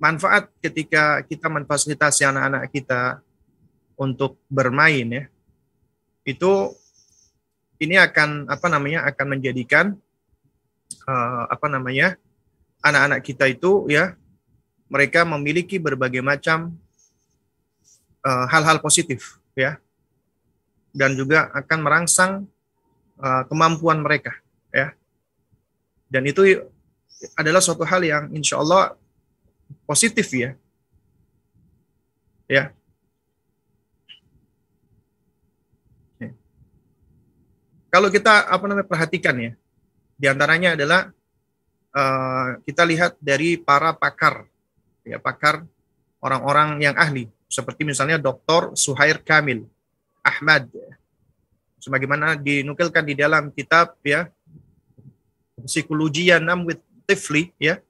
A: manfaat ketika kita memfasilitasi anak-anak kita untuk bermain ya itu ini akan apa namanya akan menjadikan uh, apa namanya anak-anak kita itu ya mereka memiliki berbagai macam eh, hal-hal uh, positif ya dan juga akan merangsang uh, kemampuan mereka ya dan itu adalah suatu hal yang insya Allah positif ya. ya. Ya. Kalau kita apa namanya perhatikan ya, diantaranya adalah uh, kita lihat dari para pakar, ya pakar orang-orang yang ahli, seperti misalnya Dr. Suhair Kamil Ahmad, sebagaimana dinukilkan di dalam kitab ya psikologi Nam with Tifli ya,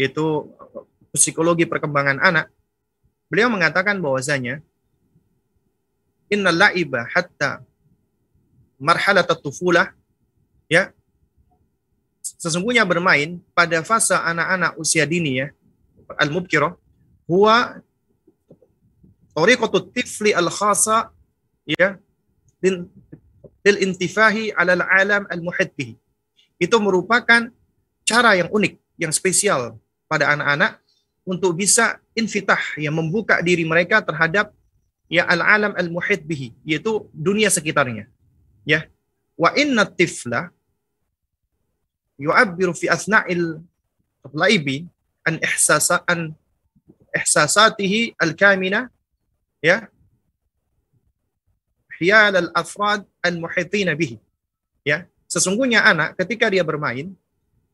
A: yaitu psikologi perkembangan anak, beliau mengatakan bahwasanya innal la'iba hatta marhalat tufulah ya sesungguhnya bermain pada fase anak-anak usia dini ya al-mubkirah huwa tariqatu tifli al-khasa ya lil, intifahi ala alam al-muhit Itu merupakan cara yang unik, yang spesial pada anak-anak untuk bisa infitah yang membuka diri mereka terhadap ya al-alam al-muhit bihi yaitu dunia sekitarnya ya wa inna tifla yu'abbiru fi asna'il laibi an ihsasa an ihsasatihi al-kamina ya hiyal al-afrad al-muhitina bihi ya sesungguhnya anak ketika dia bermain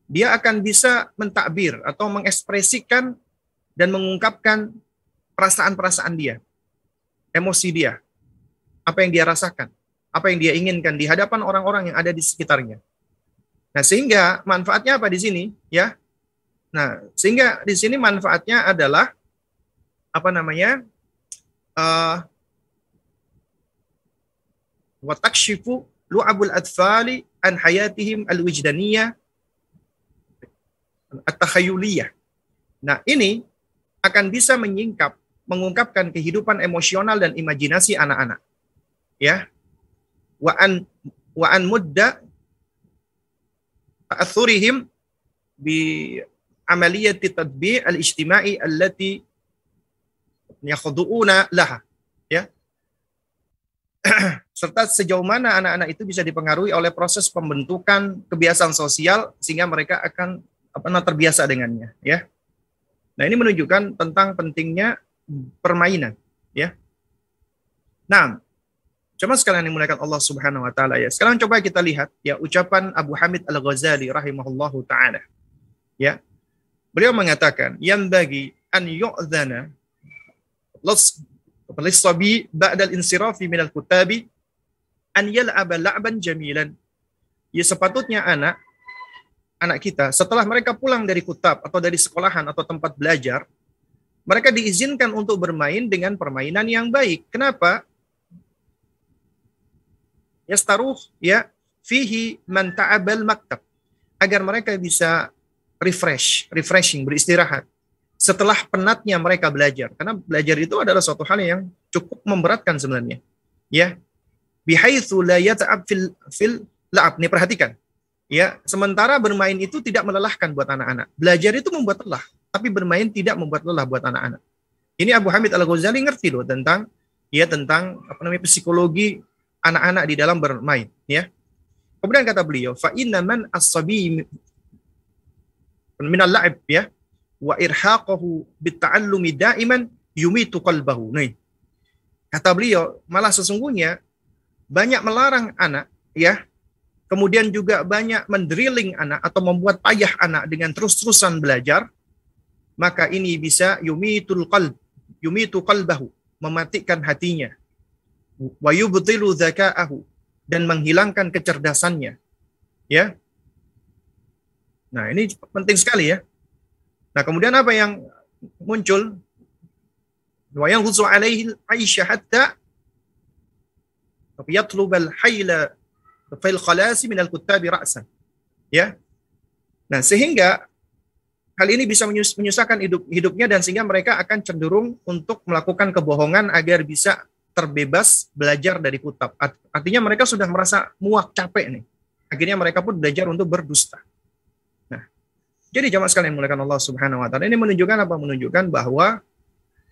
A: dia akan bisa mentakbir atau mengekspresikan dan mengungkapkan perasaan-perasaan dia, emosi dia, apa yang dia rasakan, apa yang dia inginkan di hadapan orang-orang yang ada di sekitarnya. Nah, sehingga manfaatnya apa di sini, ya? Nah, sehingga di sini manfaatnya adalah apa namanya? Uh, eh, watakshifu lu'abul atfali an hayatihim al-wijdaniyah at-takhayuliyah. Nah, ini akan bisa menyingkap, mengungkapkan kehidupan emosional dan imajinasi anak-anak. Ya. Wa an wa an mudda ta'athurihim bi amaliyati tadbi' al-ijtima'i allati yakhudu'una laha. Ya. *clears throat* serta sejauh mana anak-anak itu bisa dipengaruhi oleh proses pembentukan kebiasaan sosial sehingga mereka akan apa terbiasa dengannya ya Nah, ini menunjukkan tentang pentingnya hmm. permainan, ya. Nah, Cuma sekalian dimuliakan Allah Subhanahu wa taala ya. Sekarang coba kita lihat ya ucapan Abu Hamid Al-Ghazali rahimahullahu taala. Ya. Beliau mengatakan, "Yang bagi an yu'zana lissabi ba'da al-insirafi min al-kutabi an yal'aba la'ban jamilan." Ya sepatutnya anak anak kita, setelah mereka pulang dari kutab atau dari sekolahan atau tempat belajar, mereka diizinkan untuk bermain dengan permainan yang baik. Kenapa? ya Yastaruh ya fihi man ta'abal maktab. Agar mereka bisa refresh, refreshing, beristirahat. Setelah penatnya mereka belajar. Karena belajar itu adalah suatu hal yang cukup memberatkan sebenarnya. Ya. Bihaitsu la yata'ab fil, fil la'ab. Nih perhatikan Ya, sementara bermain itu tidak melelahkan buat anak-anak. Belajar itu membuat lelah, tapi bermain tidak membuat lelah buat anak-anak. Ini Abu Hamid Al-Ghazali ngerti loh tentang ya tentang apa namanya psikologi anak-anak di dalam bermain, ya. Kemudian kata beliau, fa inna man as-sabi min al-la'ib ya wa irhaqahu bita'allumi daiman yumitu qalbahu. Nih. Kata beliau, malah sesungguhnya banyak melarang anak ya kemudian juga banyak mendrilling anak atau membuat payah anak dengan terus-terusan belajar, maka ini bisa yumitul qalb, yumitu qalbahu, mematikan hatinya. Wa yubtilu zaka'ahu dan menghilangkan kecerdasannya. Ya. Nah, ini penting sekali ya. Nah, kemudian apa yang muncul? Wa yanhuzu alaihi aisyah hatta yatlubal hayla fil khalasi minal kutabi ra'san. Ya. Nah, sehingga hal ini bisa menyusahkan hidup hidupnya dan sehingga mereka akan cenderung untuk melakukan kebohongan agar bisa terbebas belajar dari kutab. Artinya mereka sudah merasa muak capek nih. Akhirnya mereka pun belajar untuk berdusta. Nah, jadi jamaah sekalian mulakan Allah Subhanahu wa taala ini menunjukkan apa? Menunjukkan bahwa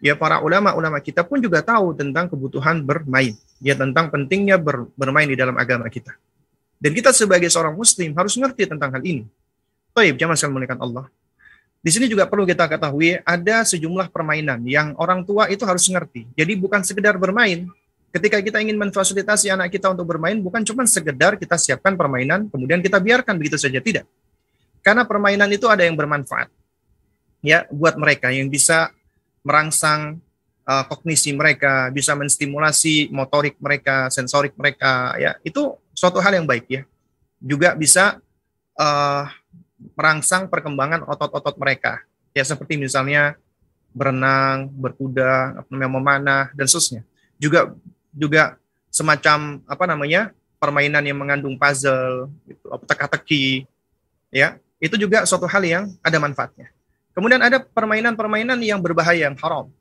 A: ya para ulama-ulama kita pun juga tahu tentang kebutuhan bermain, ya tentang pentingnya bermain di dalam agama kita. Dan kita sebagai seorang muslim harus ngerti tentang hal ini. Taib, zaman sekali melihat Allah. Di sini juga perlu kita ketahui ada sejumlah permainan yang orang tua itu harus ngerti. Jadi bukan sekedar bermain. Ketika kita ingin memfasilitasi anak kita untuk bermain, bukan cuma sekedar kita siapkan permainan, kemudian kita biarkan begitu saja. Tidak. Karena permainan itu ada yang bermanfaat. Ya, buat mereka yang bisa merangsang e, kognisi mereka, bisa menstimulasi motorik mereka, sensorik mereka, ya. Itu suatu hal yang baik ya. Juga bisa uh, merangsang perkembangan otot-otot mereka. Ya seperti misalnya berenang, berkuda, memanah dan seterusnya. Juga juga semacam apa namanya? permainan yang mengandung puzzle, gitu, teka-teki, ya itu juga suatu hal yang ada manfaatnya. Kemudian ada permainan-permainan yang berbahaya, yang haram,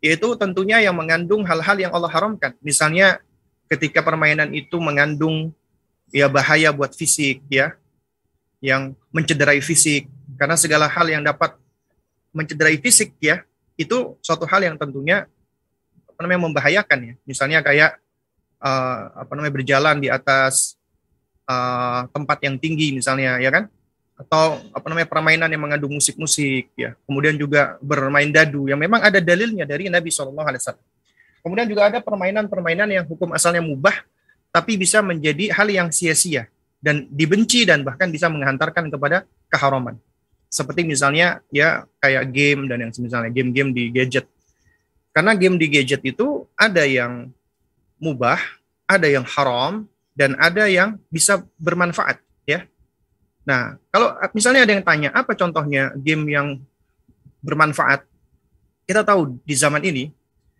A: yaitu tentunya yang mengandung hal-hal yang Allah haramkan, misalnya ketika permainan itu mengandung ya bahaya buat fisik ya yang mencederai fisik karena segala hal yang dapat mencederai fisik ya itu suatu hal yang tentunya apa namanya membahayakan ya misalnya kayak uh, apa namanya berjalan di atas uh, tempat yang tinggi misalnya ya kan atau apa namanya permainan yang mengandung musik-musik ya kemudian juga bermain dadu yang memang ada dalilnya dari Nabi Shallallahu Alaihi Wasallam Kemudian juga ada permainan-permainan yang hukum asalnya mubah tapi bisa menjadi hal yang sia-sia dan dibenci dan bahkan bisa menghantarkan kepada keharaman. Seperti misalnya ya kayak game dan yang misalnya game-game di gadget. Karena game di gadget itu ada yang mubah, ada yang haram dan ada yang bisa bermanfaat ya. Nah, kalau misalnya ada yang tanya apa contohnya game yang bermanfaat? Kita tahu di zaman ini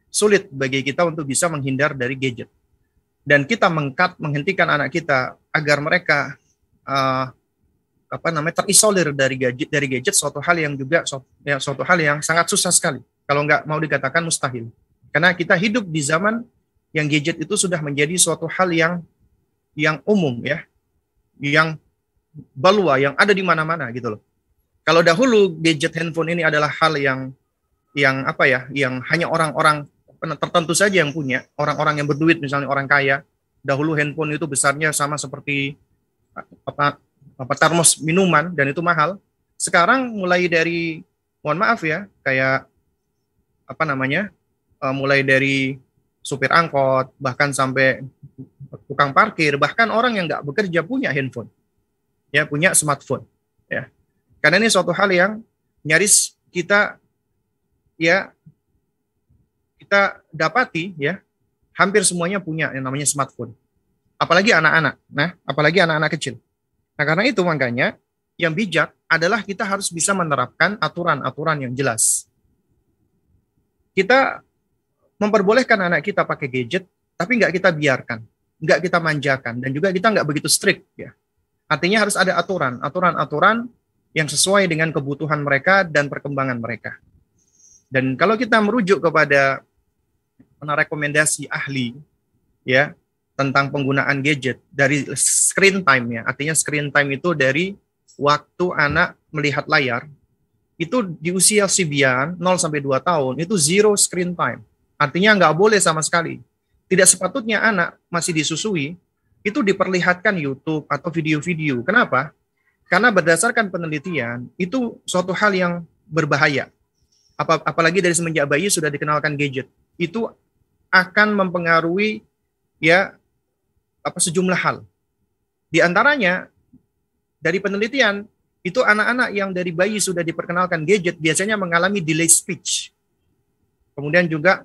A: sulit bagi kita untuk bisa menghindar dari gadget. Dan kita mengkat menghentikan anak kita agar mereka uh, apa namanya terisolir dari gadget dari gadget suatu hal yang juga suatu, ya, suatu hal yang sangat susah sekali kalau nggak mau dikatakan mustahil karena kita hidup di zaman yang gadget itu sudah menjadi suatu hal yang yang umum ya yang balua yang ada di mana-mana gitu loh kalau dahulu gadget handphone ini adalah hal yang yang apa ya yang hanya orang-orang tertentu saja yang punya orang-orang yang berduit misalnya orang kaya dahulu handphone itu besarnya sama seperti eh, apa, apa termos minuman dan itu mahal sekarang mulai dari mohon maaf ya kayak apa namanya eh, mulai dari supir angkot bahkan sampai tukang parkir bahkan orang yang nggak bekerja punya handphone ya punya smartphone ya karena ini suatu hal yang nyaris kita ya kita dapati ya hampir semuanya punya yang namanya smartphone. Apalagi anak-anak. Nah, apalagi anak-anak kecil. Nah, karena itu makanya yang bijak adalah kita harus bisa menerapkan aturan-aturan yang jelas. Kita memperbolehkan anak kita pakai gadget, tapi nggak kita biarkan, nggak kita manjakan, dan juga kita nggak begitu strict ya. Artinya harus ada aturan, aturan-aturan yang sesuai dengan kebutuhan mereka dan perkembangan mereka. Dan kalau kita merujuk kepada pernah rekomendasi ahli ya tentang penggunaan gadget dari screen time ya. Artinya screen time itu dari waktu anak melihat layar itu di usia sibian 0 sampai 2 tahun itu zero screen time. Artinya nggak boleh sama sekali. Tidak sepatutnya anak masih disusui itu diperlihatkan YouTube atau video-video. Kenapa? Karena berdasarkan penelitian itu suatu hal yang berbahaya. Apalagi dari semenjak bayi sudah dikenalkan gadget. Itu akan mempengaruhi ya apa sejumlah hal. Di antaranya dari penelitian itu anak-anak yang dari bayi sudah diperkenalkan gadget biasanya mengalami delay speech. Kemudian juga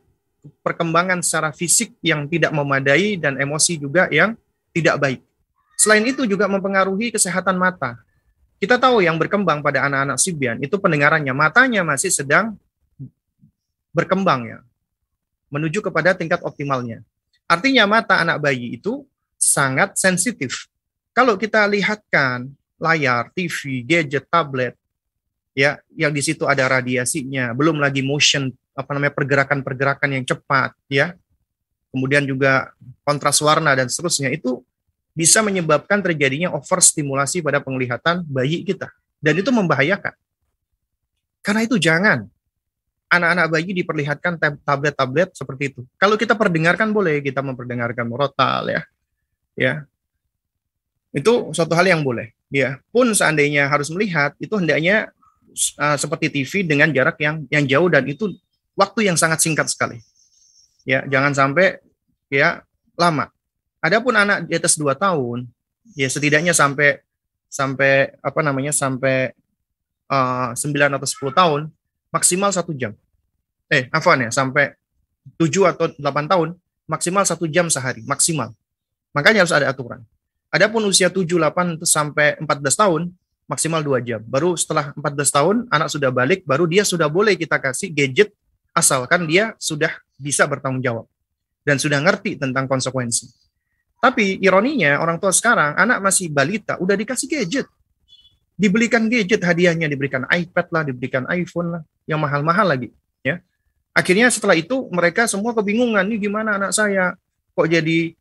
A: perkembangan secara fisik yang tidak memadai dan emosi juga yang tidak baik. Selain itu juga mempengaruhi kesehatan mata. Kita tahu yang berkembang pada anak-anak sibian itu pendengarannya matanya masih sedang berkembang ya menuju kepada tingkat optimalnya. Artinya mata anak bayi itu sangat sensitif. Kalau kita lihatkan layar, TV, gadget, tablet, ya, yang di situ ada radiasinya, belum lagi motion, apa namanya pergerakan-pergerakan yang cepat, ya, kemudian juga kontras warna dan seterusnya itu bisa menyebabkan terjadinya overstimulasi pada penglihatan bayi kita dan itu membahayakan. Karena itu jangan anak-anak bayi diperlihatkan tablet-tablet seperti itu. Kalau kita perdengarkan boleh, kita memperdengarkan murotal ya. Ya. Itu suatu hal yang boleh. Ya, pun seandainya harus melihat itu hendaknya uh, seperti TV dengan jarak yang yang jauh dan itu waktu yang sangat singkat sekali. Ya, jangan sampai ya lama. Adapun anak di atas dua tahun, ya setidaknya sampai sampai apa namanya sampai uh, eh, 9 atau 10 tahun maksimal satu jam. Eh, afan ya, sampai tujuh atau delapan tahun, maksimal satu jam sehari, maksimal. Makanya harus ada aturan. Adapun usia 7, 8 sampai empat belas tahun, maksimal dua jam. Baru setelah empat belas tahun, anak sudah balik, baru dia sudah boleh kita kasih gadget asalkan dia sudah bisa bertanggung jawab dan sudah ngerti tentang konsekuensi. Tapi ironinya orang tua sekarang, anak masih balita, udah dikasih gadget dibelikan gadget hadiahnya, diberikan iPad lah, diberikan iPhone lah, yang mahal-mahal lagi, ya. Akhirnya setelah itu mereka semua kebingungan, ini gimana anak saya kok jadi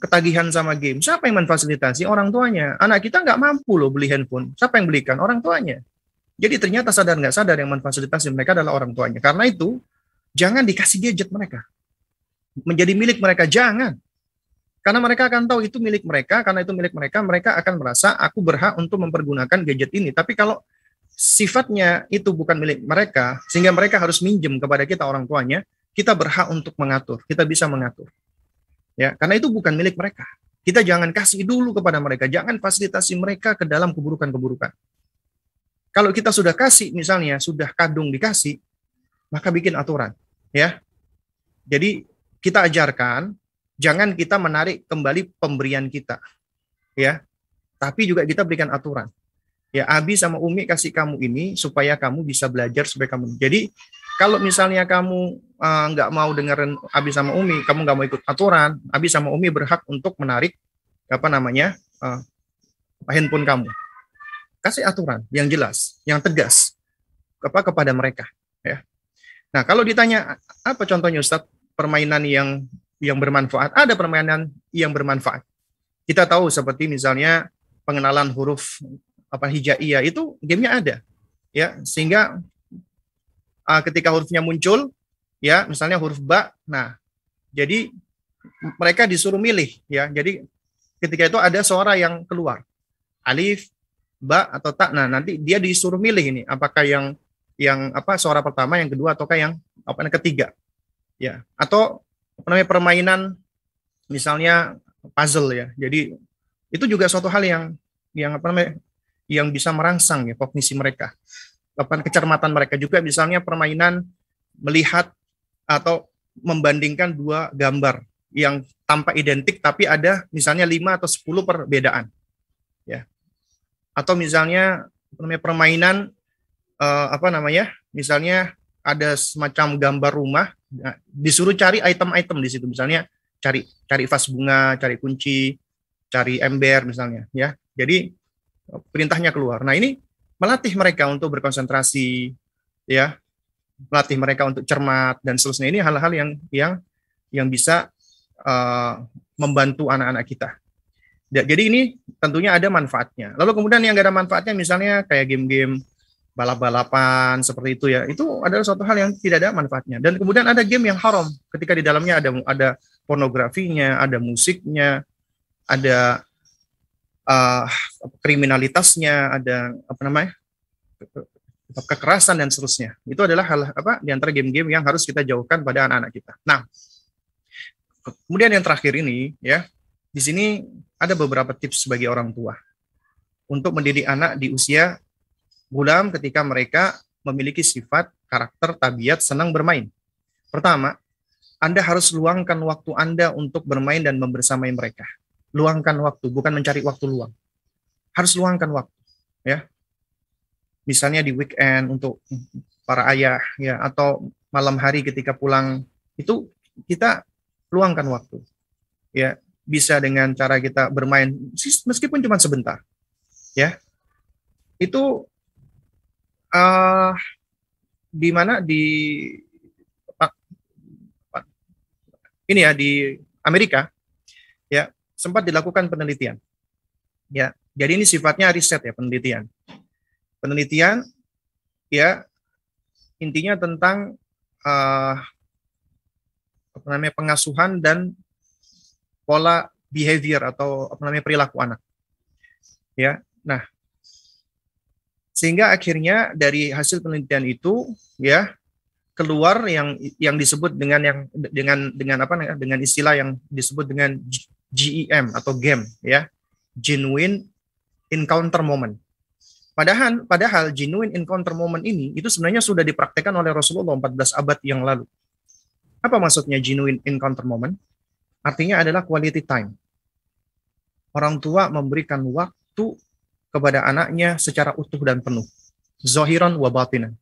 A: ketagihan sama game? Siapa yang memfasilitasi? Orang tuanya. Anak kita nggak mampu loh beli handphone. Siapa yang belikan? Orang tuanya. Jadi ternyata sadar nggak sadar yang memfasilitasi mereka adalah orang tuanya. Karena itu jangan dikasih gadget mereka. Menjadi milik mereka jangan. Karena mereka akan tahu itu milik mereka, karena itu milik mereka, mereka akan merasa aku berhak untuk mempergunakan gadget ini. Tapi kalau sifatnya itu bukan milik mereka, sehingga mereka harus minjem kepada kita orang tuanya, kita berhak untuk mengatur, kita bisa mengatur. Ya, karena itu bukan milik mereka. Kita jangan kasih dulu kepada mereka, jangan fasilitasi mereka ke dalam keburukan-keburukan. Kalau kita sudah kasih misalnya, sudah kadung dikasih, maka bikin aturan, ya. Jadi kita ajarkan Jangan kita menarik kembali pemberian kita. Ya. Tapi juga kita berikan aturan. Ya, Abi sama Umi kasih kamu ini supaya kamu bisa belajar supaya kamu. Jadi kalau misalnya kamu eh, nggak uh, mau dengerin Abi sama Umi, kamu nggak mau ikut aturan, Abi sama Umi berhak untuk menarik apa namanya uh, handphone kamu. Kasih aturan yang jelas, yang tegas apa kepada mereka. Ya. Nah kalau ditanya apa contohnya Ustadz permainan yang yang bermanfaat, ada permainan yang bermanfaat. Kita tahu seperti misalnya pengenalan huruf apa hijaiyah itu gamenya ada, ya sehingga uh, ketika hurufnya muncul, ya misalnya huruf ba, nah jadi mereka disuruh milih, ya jadi ketika itu ada suara yang keluar, alif, ba atau tak, nah nanti dia disuruh milih ini apakah yang yang apa suara pertama, yang kedua ataukah yang apa yang ketiga, ya atau apa namanya permainan misalnya puzzle ya. Jadi itu juga suatu hal yang yang apa namanya yang bisa merangsang ya kognisi mereka. Kapan kecermatan mereka juga misalnya permainan melihat atau membandingkan dua gambar yang tampak identik tapi ada misalnya lima atau sepuluh perbedaan. Ya. Atau misalnya namanya permainan eh, apa namanya? Misalnya ada semacam gambar rumah ya, disuruh cari item-item di situ misalnya cari cari vas bunga, cari kunci, cari ember misalnya ya. Jadi e, perintahnya keluar. Nah, ini melatih mereka untuk berkonsentrasi ya. Melatih mereka untuk cermat dan seterusnya. Ini hal-hal yang yang yang bisa uh, membantu anak-anak kita. Jadi ini tentunya ada manfaatnya. Lalu kemudian yang gak ada manfaatnya misalnya kayak game-game balap-balapan seperti itu ya itu adalah suatu hal yang tidak ada manfaatnya dan kemudian ada game yang haram ketika di dalamnya ada ada pornografinya ada musiknya ada uh, kriminalitasnya ada apa namanya kekerasan dan seterusnya itu adalah hal apa di antara game-game yang harus kita jauhkan pada anak-anak kita nah kemudian yang terakhir ini ya di sini ada beberapa tips bagi orang tua untuk mendidik anak di usia gulam ketika mereka memiliki sifat karakter tabiat senang bermain. Pertama, Anda harus luangkan waktu Anda untuk bermain dan membersamai mereka. Luangkan waktu, bukan mencari waktu luang. Harus luangkan waktu, ya. Misalnya di weekend untuk para ayah ya atau malam hari ketika pulang itu kita luangkan waktu. Ya, bisa dengan cara kita bermain meskipun cuma sebentar. Ya. Itu uh, di mana di ini ya di Amerika ya sempat dilakukan penelitian ya jadi ini sifatnya riset ya penelitian penelitian ya intinya tentang uh, apa namanya pengasuhan dan pola behavior atau apa namanya perilaku anak ya nah sehingga akhirnya dari hasil penelitian itu ya keluar yang yang disebut dengan yang dengan dengan apa dengan istilah yang disebut dengan GEM atau GEM ya. Genuine encounter moment. Padahal padahal genuine encounter moment ini itu sebenarnya sudah dipraktekkan oleh Rasulullah 14 abad yang lalu. Apa maksudnya genuine encounter moment? Artinya adalah quality time. Orang tua memberikan waktu kepada anaknya secara utuh dan penuh. Zohiron wa batinan.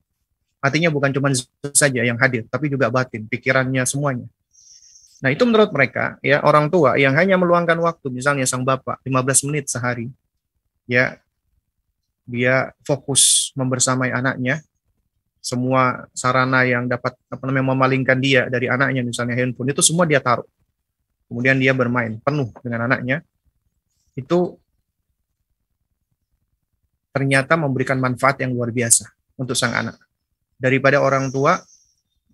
A: Artinya bukan cuma saja yang hadir, tapi juga batin, pikirannya semuanya. Nah itu menurut mereka, ya orang tua yang hanya meluangkan waktu, misalnya sang bapak 15 menit sehari, ya dia fokus membersamai anaknya, semua sarana yang dapat apa namanya memalingkan dia dari anaknya, misalnya handphone itu semua dia taruh. Kemudian dia bermain penuh dengan anaknya, itu ternyata memberikan manfaat yang luar biasa untuk sang anak. Daripada orang tua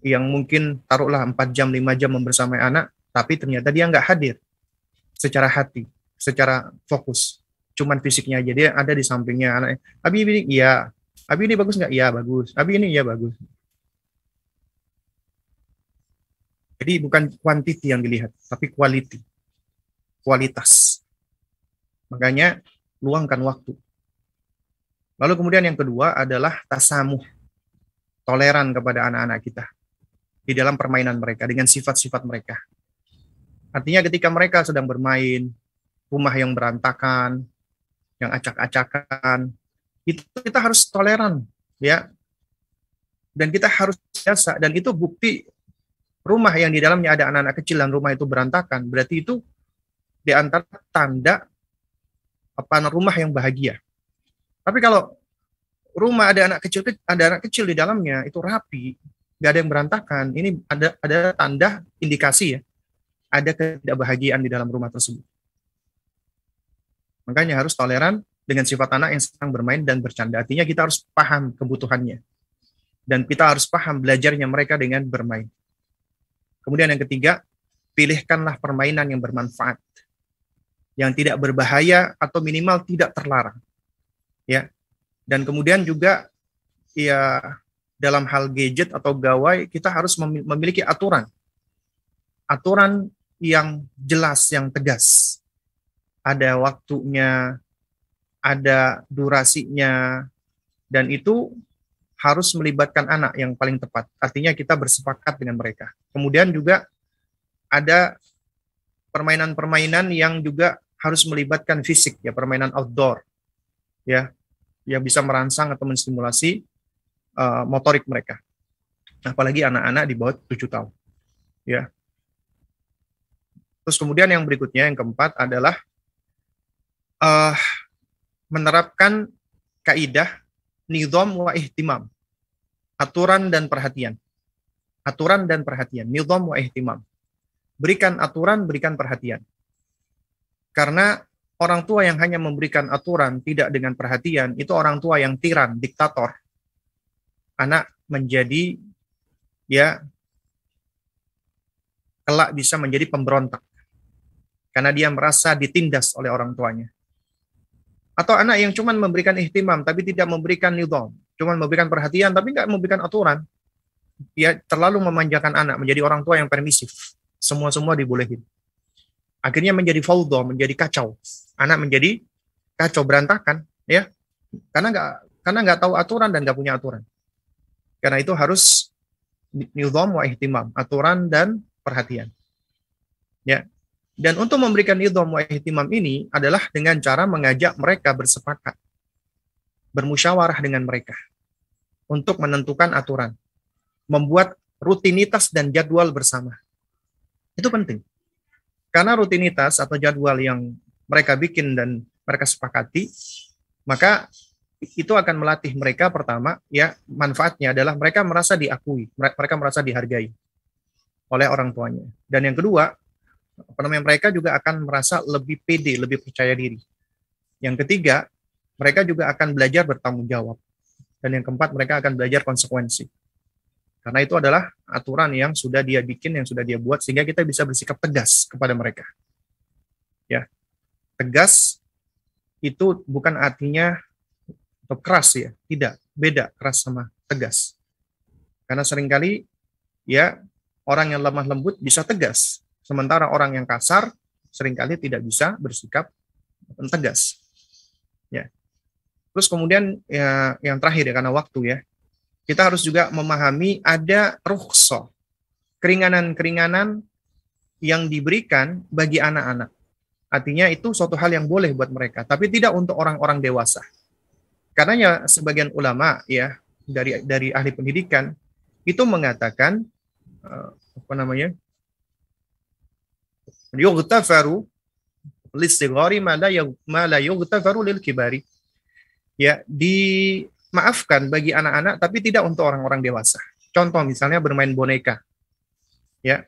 A: yang mungkin taruhlah 4 jam, 5 jam membersamai anak, tapi ternyata dia nggak hadir secara hati, secara fokus. Cuman fisiknya aja, dia ada di sampingnya anaknya. Abi ini iya, Abi ini bagus nggak? Iya bagus. Abi ini iya bagus. Jadi bukan kuantiti yang dilihat, tapi quality. Kualitas. Makanya luangkan waktu Lalu kemudian yang kedua adalah tasamuh, toleran kepada anak-anak kita di dalam permainan mereka dengan sifat-sifat mereka. Artinya ketika mereka sedang bermain, rumah yang berantakan, yang acak-acakan, itu kita harus toleran ya. Dan kita harus biasa dan itu bukti rumah yang di dalamnya ada anak-anak kecil dan rumah itu berantakan. Berarti itu di antara tanda apa rumah yang bahagia. Tapi kalau rumah ada anak kecil ada anak kecil di dalamnya itu rapi, nggak ada yang berantakan. Ini ada ada tanda indikasi ya, ada ketidakbahagiaan di dalam rumah tersebut. Makanya harus toleran dengan sifat anak yang sedang bermain dan bercanda. Artinya kita harus paham kebutuhannya. Dan kita harus paham belajarnya mereka dengan bermain. Kemudian yang ketiga, pilihkanlah permainan yang bermanfaat. Yang tidak berbahaya atau minimal tidak terlarang ya. Dan kemudian juga ya dalam hal gadget atau gawai kita harus memiliki aturan. Aturan yang jelas, yang tegas. Ada waktunya, ada durasinya dan itu harus melibatkan anak yang paling tepat. Artinya kita bersepakat dengan mereka. Kemudian juga ada permainan-permainan yang juga harus melibatkan fisik ya, permainan outdoor ya yang bisa merangsang atau menstimulasi uh, motorik mereka. Apalagi anak-anak di bawah tujuh tahun. Ya. Terus kemudian yang berikutnya yang keempat adalah uh, menerapkan kaidah nizam wa ihtimam. Aturan dan perhatian. Aturan dan perhatian, nizam wa ihtimam. Berikan aturan, berikan perhatian. Karena Orang tua yang hanya memberikan aturan, tidak dengan perhatian, itu orang tua yang tiran, diktator. Anak menjadi ya kelak bisa menjadi pemberontak karena dia merasa ditindas oleh orang tuanya. Atau anak yang cuman memberikan ihtimam tapi tidak memberikan nidham, cuman memberikan perhatian tapi nggak memberikan aturan. Dia terlalu memanjakan anak menjadi orang tua yang permisif. Semua-semua dibolehin akhirnya menjadi faudo, menjadi kacau. Anak menjadi kacau berantakan, ya. Karena nggak karena nggak tahu aturan dan nggak punya aturan. Karena itu harus nizam wa ihtimam, aturan dan perhatian. Ya. Dan untuk memberikan nizam wa ihtimam ini adalah dengan cara mengajak mereka bersepakat, bermusyawarah dengan mereka untuk menentukan aturan, membuat rutinitas dan jadwal bersama. Itu penting. Karena rutinitas atau jadwal yang mereka bikin dan mereka sepakati, maka itu akan melatih mereka pertama ya manfaatnya adalah mereka merasa diakui, mereka merasa dihargai oleh orang tuanya. Dan yang kedua, apa namanya mereka juga akan merasa lebih pede, lebih percaya diri. Yang ketiga, mereka juga akan belajar bertanggung jawab. Dan yang keempat, mereka akan belajar konsekuensi. Karena itu adalah aturan yang sudah dia bikin, yang sudah dia buat, sehingga kita bisa bersikap tegas kepada mereka. Ya, tegas itu bukan artinya atau keras ya, tidak. Beda keras sama tegas. Karena seringkali ya orang yang lemah lembut bisa tegas, sementara orang yang kasar seringkali tidak bisa bersikap tegas. Ya. Terus kemudian ya yang terakhir ya karena waktu ya kita harus juga memahami ada rukhsah, keringanan-keringanan yang diberikan bagi anak-anak. Artinya itu suatu hal yang boleh buat mereka, tapi tidak untuk orang-orang dewasa. Karena sebagian ulama ya dari dari ahli pendidikan itu mengatakan eh, apa namanya? yughtafaru lisigari ma la yughtafaru lil kibari. Ya, di maafkan bagi anak-anak tapi tidak untuk orang-orang dewasa. Contoh misalnya bermain boneka. Ya.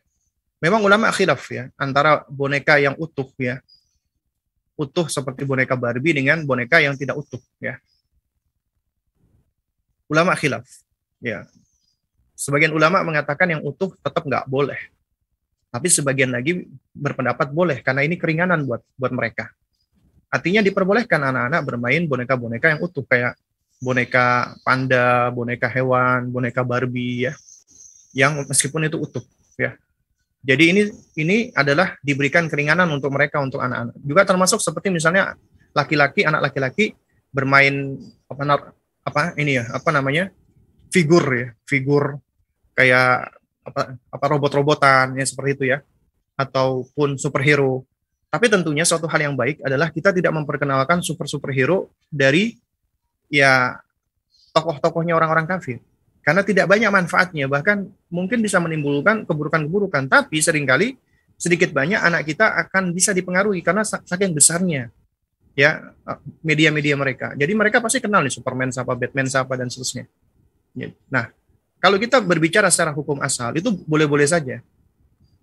A: Memang ulama khilaf ya antara boneka yang utuh ya. Utuh seperti boneka Barbie dengan boneka yang tidak utuh ya. Ulama khilaf. Ya. Sebagian ulama mengatakan yang utuh tetap nggak boleh. Tapi sebagian lagi berpendapat boleh karena ini keringanan buat buat mereka. Artinya diperbolehkan anak-anak bermain boneka-boneka yang utuh kayak boneka panda, boneka hewan, boneka Barbie ya, yang meskipun itu utuh ya. Jadi ini ini adalah diberikan keringanan untuk mereka untuk anak-anak. Juga termasuk seperti misalnya laki-laki anak laki-laki bermain apa apa ini ya apa namanya figur ya figur kayak apa apa robot-robotan ya seperti itu ya ataupun superhero. Tapi tentunya suatu hal yang baik adalah kita tidak memperkenalkan super superhero dari ya tokoh-tokohnya orang-orang kafir. Karena tidak banyak manfaatnya, bahkan mungkin bisa menimbulkan keburukan-keburukan. Tapi seringkali sedikit banyak anak kita akan bisa dipengaruhi karena saking besarnya ya eh, media-media mereka. Jadi mereka pasti kenal nih Superman siapa, Batman siapa dan seterusnya. Ya, nah, kalau kita berbicara secara hukum asal itu boleh-boleh saja.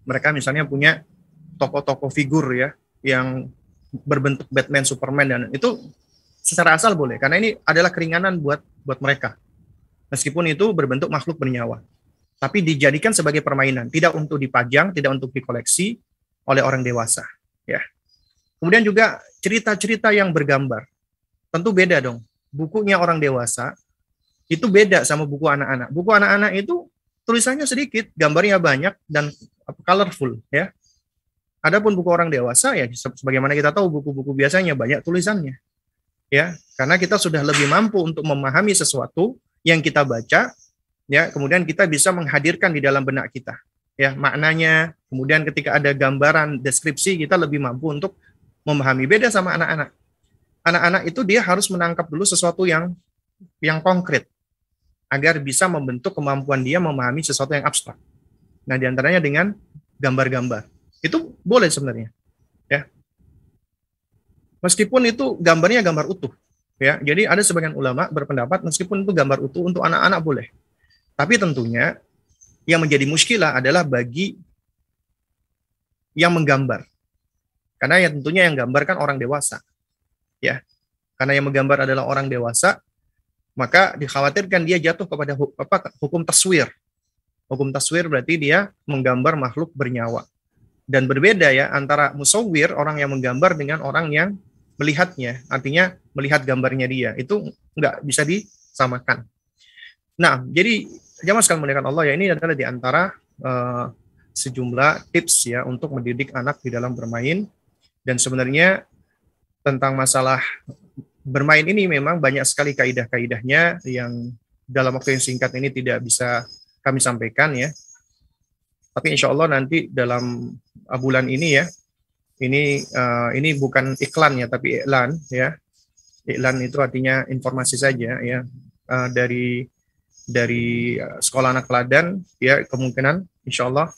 A: Mereka misalnya punya tokoh-tokoh figur ya yang berbentuk Batman, Superman dan itu secara asal boleh karena ini adalah keringanan buat buat mereka. Meskipun itu berbentuk makhluk bernyawa. Tapi dijadikan sebagai permainan, tidak untuk dipajang, tidak untuk dikoleksi oleh orang dewasa, ya. Kemudian juga cerita-cerita yang bergambar. Tentu beda dong. Bukunya orang dewasa itu beda sama buku anak-anak. Buku anak-anak itu tulisannya sedikit, gambarnya banyak dan colorful ya. Adapun buku orang dewasa ya sebagaimana kita tahu buku-buku biasanya banyak tulisannya ya karena kita sudah lebih mampu untuk memahami sesuatu yang kita baca ya kemudian kita bisa menghadirkan di dalam benak kita ya maknanya kemudian ketika ada gambaran deskripsi kita lebih mampu untuk memahami beda sama anak-anak anak-anak itu dia harus menangkap dulu sesuatu yang yang konkret agar bisa membentuk kemampuan dia memahami sesuatu yang abstrak nah diantaranya dengan gambar-gambar itu boleh sebenarnya Meskipun itu gambarnya gambar utuh, ya. Jadi ada sebagian ulama berpendapat meskipun itu gambar utuh untuk anak-anak boleh. Tapi tentunya yang menjadi muskilah adalah bagi yang menggambar. Karena ya tentunya yang gambar kan orang dewasa. Ya. Karena yang menggambar adalah orang dewasa, maka dikhawatirkan dia jatuh kepada hukum taswir. Hukum taswir berarti dia menggambar makhluk bernyawa. Dan berbeda ya antara musawir orang yang menggambar dengan orang yang melihatnya, artinya melihat gambarnya dia itu nggak bisa disamakan. Nah, jadi jamaah sekalian melihat Allah ya ini adalah di antara uh, sejumlah tips ya untuk mendidik anak di dalam bermain dan sebenarnya tentang masalah bermain ini memang banyak sekali kaidah-kaidahnya yang dalam waktu yang singkat ini tidak bisa kami sampaikan ya. Tapi insya Allah nanti dalam bulan ini ya ini uh, ini bukan iklan ya tapi iklan ya iklan itu artinya informasi saja ya uh, dari dari eh, sekolah anak Ladan ya kemungkinan insya Allah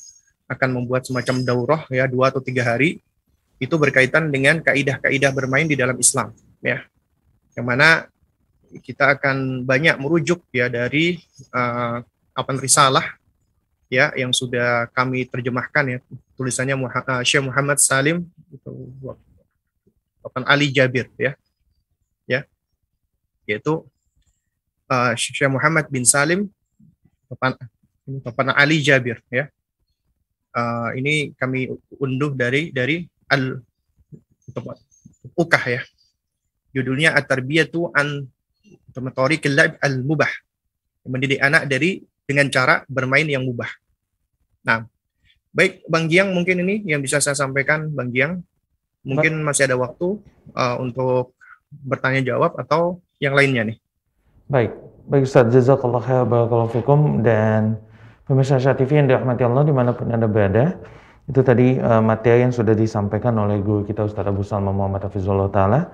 A: akan membuat semacam daurah ya dua atau tiga hari itu berkaitan dengan kaidah-kaidah bermain di dalam Islam ya yang mana kita akan banyak merujuk ya dari uh, apa risalah ya yang sudah kami terjemahkan ya tulisannya eh, Syekh Muhammad Salim itu Ali Jabir ya ya yaitu uh, Syekh Muhammad bin Salim papan Ali Jabir ya uh, ini kami unduh dari dari al ukah ya judulnya at-tarbiyatu an kelab al mubah mendidik anak dari dengan cara bermain yang mubah nah Baik, Bang Giang mungkin ini yang bisa saya sampaikan, Bang Giang. Mungkin masih ada waktu uh, untuk bertanya jawab atau yang lainnya nih.
B: Baik, baik Ustaz. Jazakallah khair barakallahu fikum dan pemirsa Syah TV yang dirahmati Allah dimanapun Anda berada. Itu tadi uh, materi yang sudah disampaikan oleh guru kita Ustaz Abu Salma Muhammad Hafizullah Ta'ala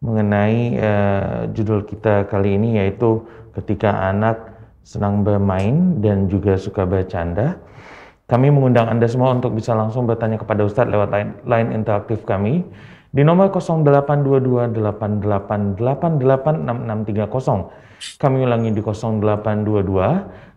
B: mengenai uh, judul kita kali ini yaitu ketika anak senang bermain dan juga suka bercanda kami mengundang Anda semua untuk bisa langsung bertanya kepada Ustadz lewat line, line interaktif kami di nomor 082288886630. Kami ulangi di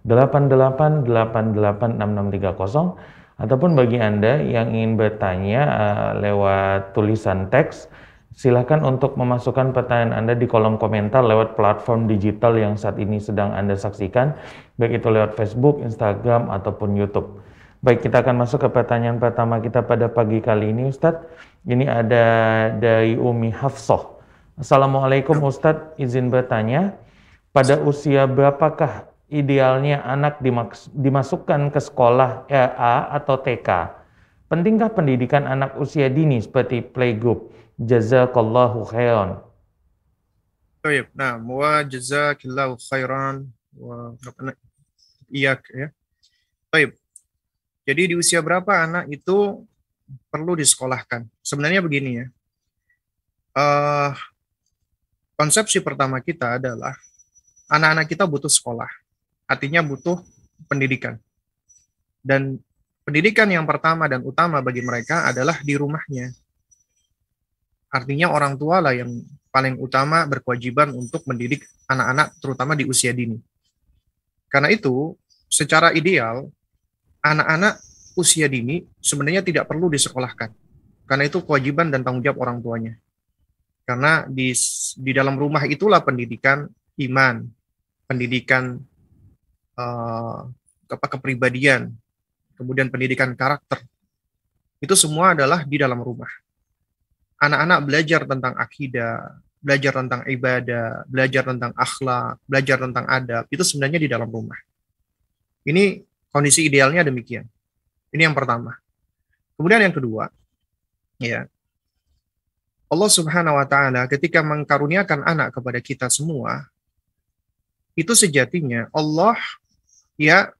B: 082288886630 ataupun bagi Anda yang ingin bertanya uh, lewat tulisan teks silakan untuk memasukkan pertanyaan Anda di kolom komentar lewat platform digital yang saat ini sedang Anda saksikan, baik itu lewat Facebook, Instagram, ataupun YouTube. Baik, kita akan masuk ke pertanyaan pertama kita pada pagi kali ini, Ustadz. Ini ada dari Umi Hafsah. Assalamualaikum Ustadz, izin bertanya. Pada usia berapakah idealnya anak dimaks- dimasukkan ke sekolah RA atau TK? Pentingkah pendidikan anak usia dini seperti playgroup? Jazakallahu khairan.
A: Baik, nah, wa jazakallahu khairan wa
B: iyak ya.
A: Baik, jadi di usia berapa anak itu perlu disekolahkan? Sebenarnya begini ya. Uh, konsepsi pertama kita adalah anak-anak kita butuh sekolah. Artinya butuh pendidikan. Dan pendidikan yang pertama dan utama bagi mereka adalah di rumahnya. Artinya orang tua lah yang paling utama berkewajiban untuk mendidik anak-anak terutama di usia dini. Karena itu, secara ideal anak-anak usia dini sebenarnya tidak perlu disekolahkan. Karena itu kewajiban dan tanggung jawab orang tuanya. Karena di di dalam rumah itulah pendidikan iman, pendidikan uh, kepribadian, kemudian pendidikan karakter. Itu semua adalah di dalam rumah. Anak-anak belajar tentang akidah, belajar tentang ibadah, belajar tentang akhlak, belajar tentang adab, itu sebenarnya di dalam rumah. Ini Kondisi idealnya demikian. Ini yang pertama. Kemudian yang kedua, ya. Allah Subhanahu wa taala ketika mengkaruniakan anak kepada kita semua, itu sejatinya Allah ya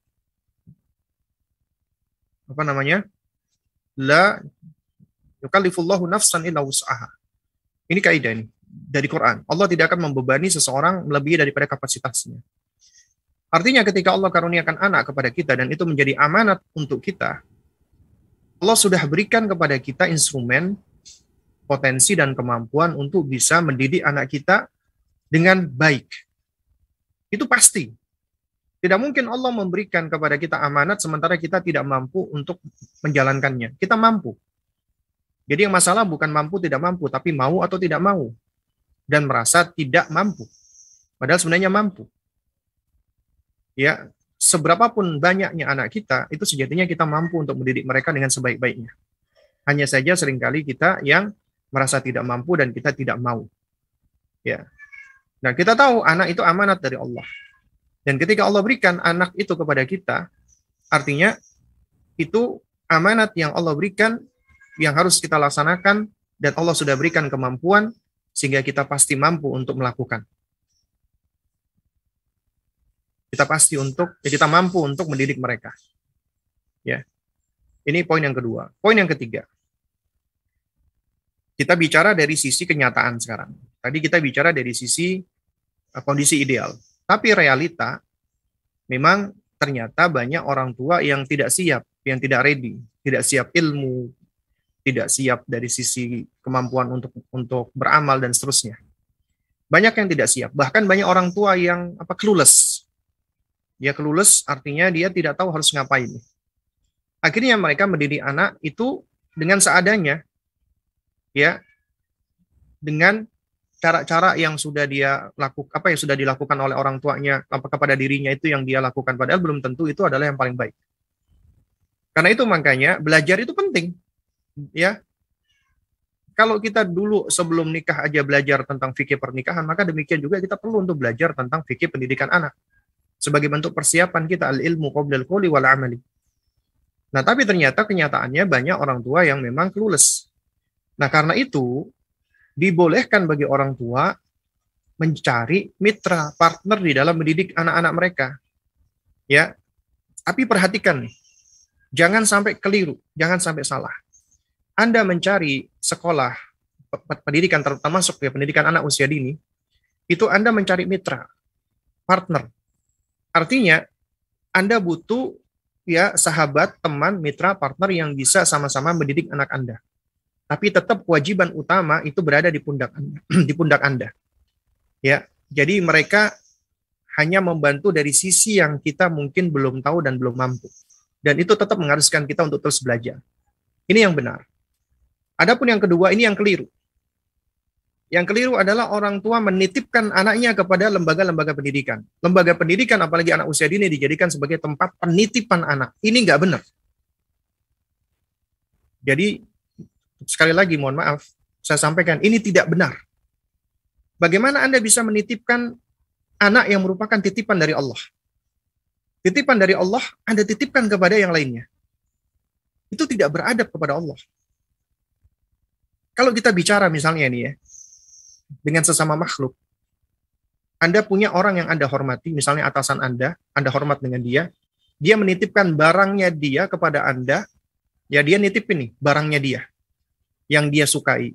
A: apa namanya? la yukallifullahu nafsan illa wus'aha. Ini kaidah ini dari Quran. Allah tidak akan membebani seseorang melebihi daripada kapasitasnya. Artinya ketika Allah karuniakan anak kepada kita dan itu menjadi amanat untuk kita, Allah sudah berikan kepada kita instrumen, potensi dan kemampuan untuk bisa mendidik anak kita dengan baik. Itu pasti. Tidak mungkin Allah memberikan kepada kita amanat sementara kita tidak mampu untuk menjalankannya. Kita mampu. Jadi yang masalah bukan mampu tidak mampu, tapi mau atau tidak mau. Dan merasa tidak mampu. Padahal sebenarnya mampu ya seberapapun banyaknya anak kita itu sejatinya kita mampu untuk mendidik mereka dengan sebaik-baiknya hanya saja seringkali kita yang merasa tidak mampu dan kita tidak mau ya nah kita tahu anak itu amanat dari Allah dan ketika Allah berikan anak itu kepada kita artinya itu amanat yang Allah berikan yang harus kita laksanakan dan Allah sudah berikan kemampuan sehingga kita pasti mampu untuk melakukan kita pasti untuk ya kita mampu untuk mendidik mereka. Ya. Ini poin yang kedua. Poin yang ketiga. Kita bicara dari sisi kenyataan sekarang. Tadi kita bicara dari sisi eh, kondisi ideal. Tapi realita memang ternyata banyak orang tua yang tidak siap, yang tidak ready, tidak siap ilmu, tidak siap dari sisi kemampuan untuk untuk beramal dan seterusnya. Banyak yang tidak siap, bahkan banyak orang tua yang apa clueless dia kelulus artinya dia tidak tahu harus ngapain. Akhirnya mereka mendidik anak itu dengan seadanya. Ya. Dengan cara-cara yang sudah dia lakukan apa yang sudah dilakukan oleh orang tuanya apa kepada dirinya itu yang dia lakukan padahal belum tentu itu adalah yang paling baik. Karena itu makanya belajar itu penting. Ya, kalau kita dulu sebelum nikah aja belajar tentang fikih pernikahan, maka demikian juga kita perlu untuk belajar tentang fikih pendidikan anak sebagai bentuk persiapan kita al ilmu qabla al wal amali. Nah, tapi ternyata kenyataannya banyak orang tua yang memang clueless. Nah, karena itu dibolehkan bagi orang tua mencari mitra, partner di dalam mendidik anak-anak mereka. Ya. Tapi perhatikan nih. Jangan sampai keliru, jangan sampai salah. Anda mencari sekolah pendidikan terutama ya pendidikan anak usia dini, itu Anda mencari mitra, partner Artinya Anda butuh ya sahabat, teman, mitra, partner yang bisa sama-sama mendidik anak Anda. Tapi tetap kewajiban utama itu berada di pundak Anda, *clears throat* di pundak Anda. Ya, jadi mereka hanya membantu dari sisi yang kita mungkin belum tahu dan belum mampu. Dan itu tetap mengharuskan kita untuk terus belajar. Ini yang benar. Adapun yang kedua, ini yang keliru. Yang keliru adalah orang tua menitipkan anaknya kepada lembaga-lembaga pendidikan. Lembaga pendidikan, apalagi anak usia dini, dijadikan sebagai tempat penitipan anak. Ini nggak benar. Jadi, sekali lagi mohon maaf, saya sampaikan, ini tidak benar. Bagaimana Anda bisa menitipkan anak yang merupakan titipan dari Allah? Titipan dari Allah, Anda titipkan kepada yang lainnya. Itu tidak beradab kepada Allah. Kalau kita bicara misalnya ini ya, dengan sesama makhluk. Anda punya orang yang Anda hormati, misalnya atasan Anda, Anda hormat dengan dia, dia menitipkan barangnya dia kepada Anda, ya dia nitip ini barangnya dia yang dia sukai.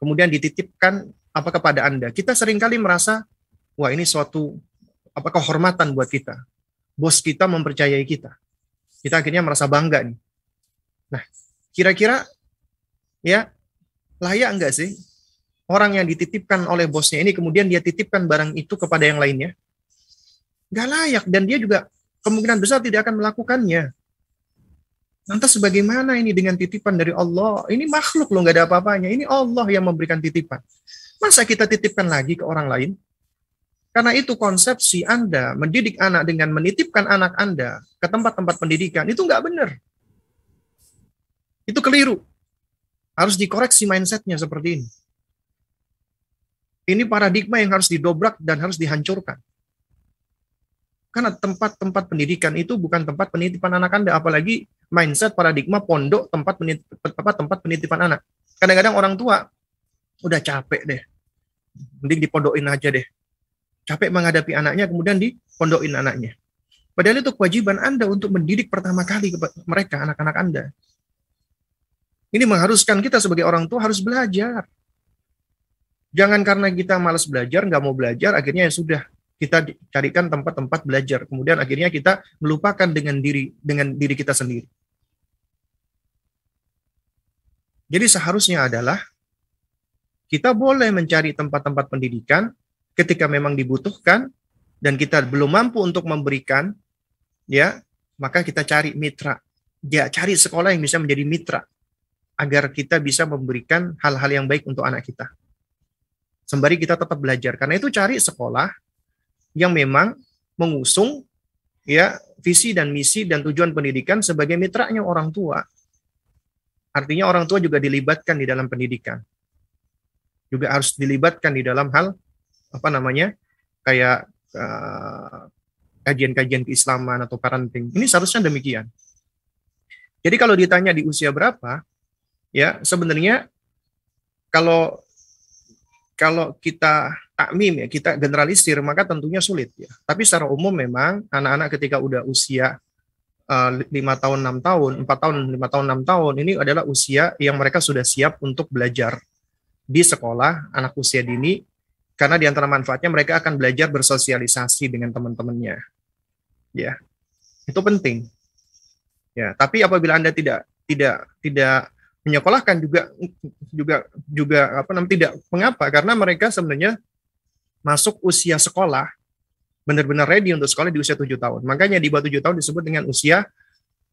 A: Kemudian dititipkan apa kepada Anda. Kita seringkali merasa, wah ini suatu apa kehormatan buat kita. Bos kita mempercayai kita. Kita akhirnya merasa bangga nih. Nah, kira-kira ya layak enggak sih orang yang dititipkan oleh bosnya ini kemudian dia titipkan barang itu kepada yang lainnya, nggak layak dan dia juga kemungkinan besar tidak akan melakukannya. Nanti sebagaimana ini dengan titipan dari Allah? Ini makhluk loh, nggak ada apa-apanya. Ini Allah yang memberikan titipan. Masa kita titipkan lagi ke orang lain? Karena itu konsepsi Anda mendidik anak dengan menitipkan anak Anda ke tempat-tempat pendidikan itu nggak benar. Itu keliru. Harus dikoreksi mindsetnya seperti ini. Ini paradigma yang harus didobrak dan harus dihancurkan. Karena tempat-tempat pendidikan itu bukan tempat penitipan anak Anda, apalagi mindset paradigma pondok tempat penitipan, tempat penitipan anak. Kadang-kadang orang tua udah capek deh, mending dipondokin aja deh. Capek menghadapi anaknya, kemudian dipondokin anaknya. Padahal itu kewajiban Anda untuk mendidik pertama kali mereka, anak-anak Anda. Ini mengharuskan kita sebagai orang tua harus belajar. Jangan karena kita malas belajar, nggak mau belajar, akhirnya ya sudah kita carikan tempat-tempat belajar. Kemudian akhirnya kita melupakan dengan diri dengan diri kita sendiri. Jadi seharusnya adalah kita boleh mencari tempat-tempat pendidikan ketika memang dibutuhkan dan kita belum mampu untuk memberikan ya, maka kita cari mitra. Ya, cari sekolah yang bisa menjadi mitra agar kita bisa memberikan hal-hal yang baik untuk anak kita sembari kita tetap belajar. Karena itu cari sekolah yang memang mengusung ya visi dan misi dan tujuan pendidikan sebagai mitranya orang tua. Artinya orang tua juga dilibatkan di dalam pendidikan. Juga harus dilibatkan di dalam hal apa namanya? kayak kajian eh, kajian-kajian keislaman atau parenting. Ini seharusnya demikian. Jadi kalau ditanya di usia berapa, ya sebenarnya kalau kalau kita takmim ya kita generalisir maka tentunya sulit ya. Tapi secara umum memang anak-anak ketika udah usia eh, lima uh, tahun enam tahun empat tahun lima tahun enam tahun ini adalah usia yang mereka sudah siap untuk belajar di sekolah anak usia dini karena di antara manfaatnya mereka akan belajar bersosialisasi dengan teman-temannya ya itu penting ya tapi apabila anda tidak tidak tidak menyekolahkan juga juga juga apa namanya tidak mengapa karena mereka sebenarnya masuk usia sekolah benar-benar ready untuk sekolah di usia tujuh tahun. Makanya di bawah tujuh tahun disebut dengan usia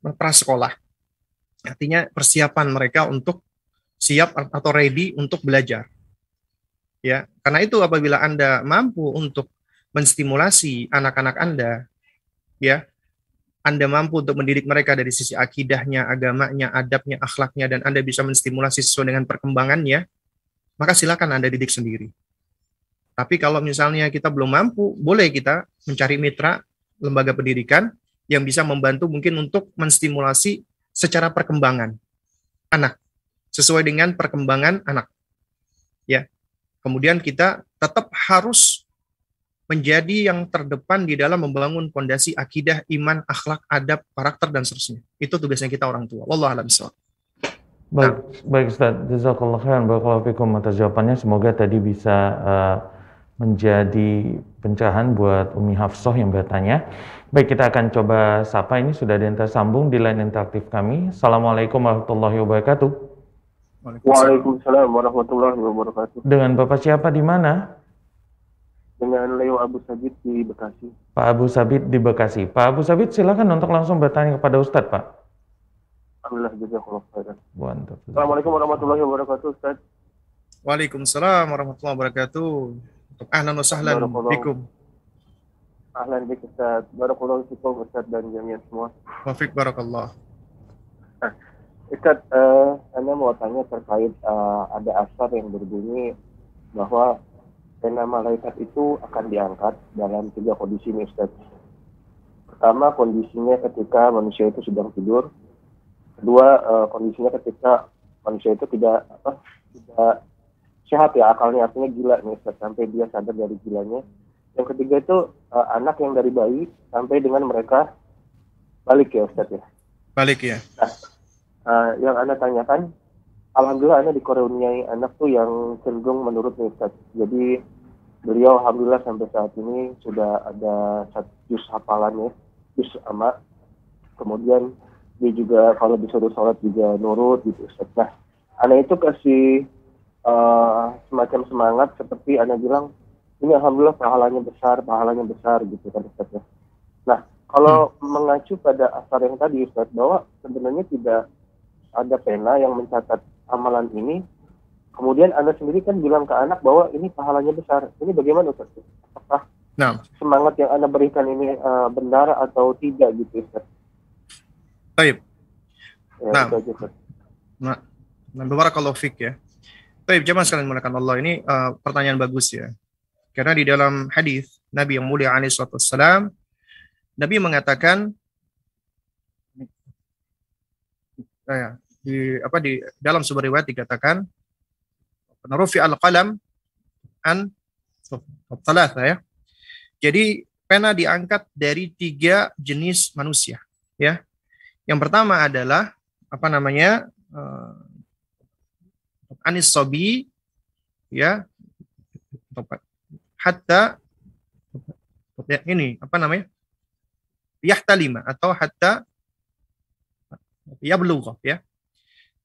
A: prasekolah. Artinya persiapan mereka untuk siap atau ready untuk belajar. Ya, karena itu apabila Anda mampu untuk menstimulasi anak-anak Anda ya anda mampu untuk mendidik mereka dari sisi akidahnya, agamanya, adabnya, akhlaknya, dan Anda bisa menstimulasi sesuai dengan perkembangannya, maka silakan Anda didik sendiri. Tapi kalau misalnya kita belum mampu, boleh kita mencari mitra lembaga pendidikan yang bisa membantu mungkin untuk menstimulasi secara perkembangan anak sesuai dengan perkembangan anak. Ya. Kemudian kita tetap harus menjadi yang terdepan di dalam membangun fondasi akidah, iman, akhlak, adab, karakter dan seterusnya. Itu tugasnya kita orang tua. Wallahu a'lam bishawab.
B: Baik, nah. baik Ustaz. Jazakallahu khairan barakallahu fikum atas jawabannya. Semoga tadi bisa uh, menjadi pencerahan buat Umi Hafsah yang bertanya. Baik, kita akan coba sapa ini sudah ada yang tersambung di line interaktif kami. Assalamualaikum warahmatullahi wabarakatuh.
C: Waalaikumsalam warahmatullahi wabarakatuh.
B: Dengan Bapak siapa di mana?
C: dengan Leo Abu Sabit di Bekasi.
B: Pak Abu Sabit di Bekasi. Pak Abu Sabit silakan untuk langsung bertanya kepada Ustadz Pak. Alhamdulillah jazakallahu khairan.
C: Assalamualaikum warahmatullahi wabarakatuh Ustaz.
A: Waalaikumsalam warahmatullahi wabarakatuh. Ahlan wa sahlan bikum.
C: Ahlan bik Ustaz. Barakallahu fikum Ustaz dan jamiat semua.
A: Wafiq barakallah.
C: Nah, Ustaz, uh, eh, Anda mau tanya terkait uh, ada asar yang berbunyi bahwa Pena malaikat itu akan diangkat dalam tiga kondisi nih Ustaz. Pertama kondisinya ketika manusia itu sedang tidur. Kedua uh, kondisinya ketika manusia itu tidak apa tidak sehat ya akalnya artinya gila nih Ustaz, sampai dia sadar dari gilanya. Yang ketiga itu uh, anak yang dari bayi sampai dengan mereka balik ya Ustaz ya.
D: Balik ya. Nah,
C: uh, yang Anda tanyakan alhamdulillah anak dikaruniai anak tuh yang cenderung menurut riset. Jadi beliau alhamdulillah sampai saat ini sudah ada satu jus hafalannya, jus ama. Kemudian dia juga kalau disuruh sholat juga nurut gitu Ustaz. Nah, anak itu kasih uh, semacam semangat seperti anak bilang ini alhamdulillah pahalanya besar, pahalanya besar gitu kan Ustaz ya. Nah, kalau hmm. mengacu pada asar yang tadi Ustaz bahwa sebenarnya tidak ada pena yang mencatat amalan ini, kemudian Anda sendiri kan bilang ke anak bahwa ini pahalanya besar. Ini bagaimana Ustaz? Apakah nah. semangat yang Anda berikan ini uh, benar atau tidak gitu Ustaz? Baik. Ya, nah. Itu aja,
A: nah, nah, barakallahu fik ya. Baik, jemaah sekalian menggunakan Allah ini uh, pertanyaan bagus ya. Karena di dalam hadis Nabi yang mulia alaihi wasallam Nabi mengatakan eh, di apa di dalam sebuah riwayat dikatakan penarufi al qalam an thalatha ya. Jadi pena diangkat dari tiga jenis manusia ya. Yang pertama adalah apa namanya? Uh, anis sobi ya hatta ya, ini apa namanya yahtalima atau hatta yablugh ya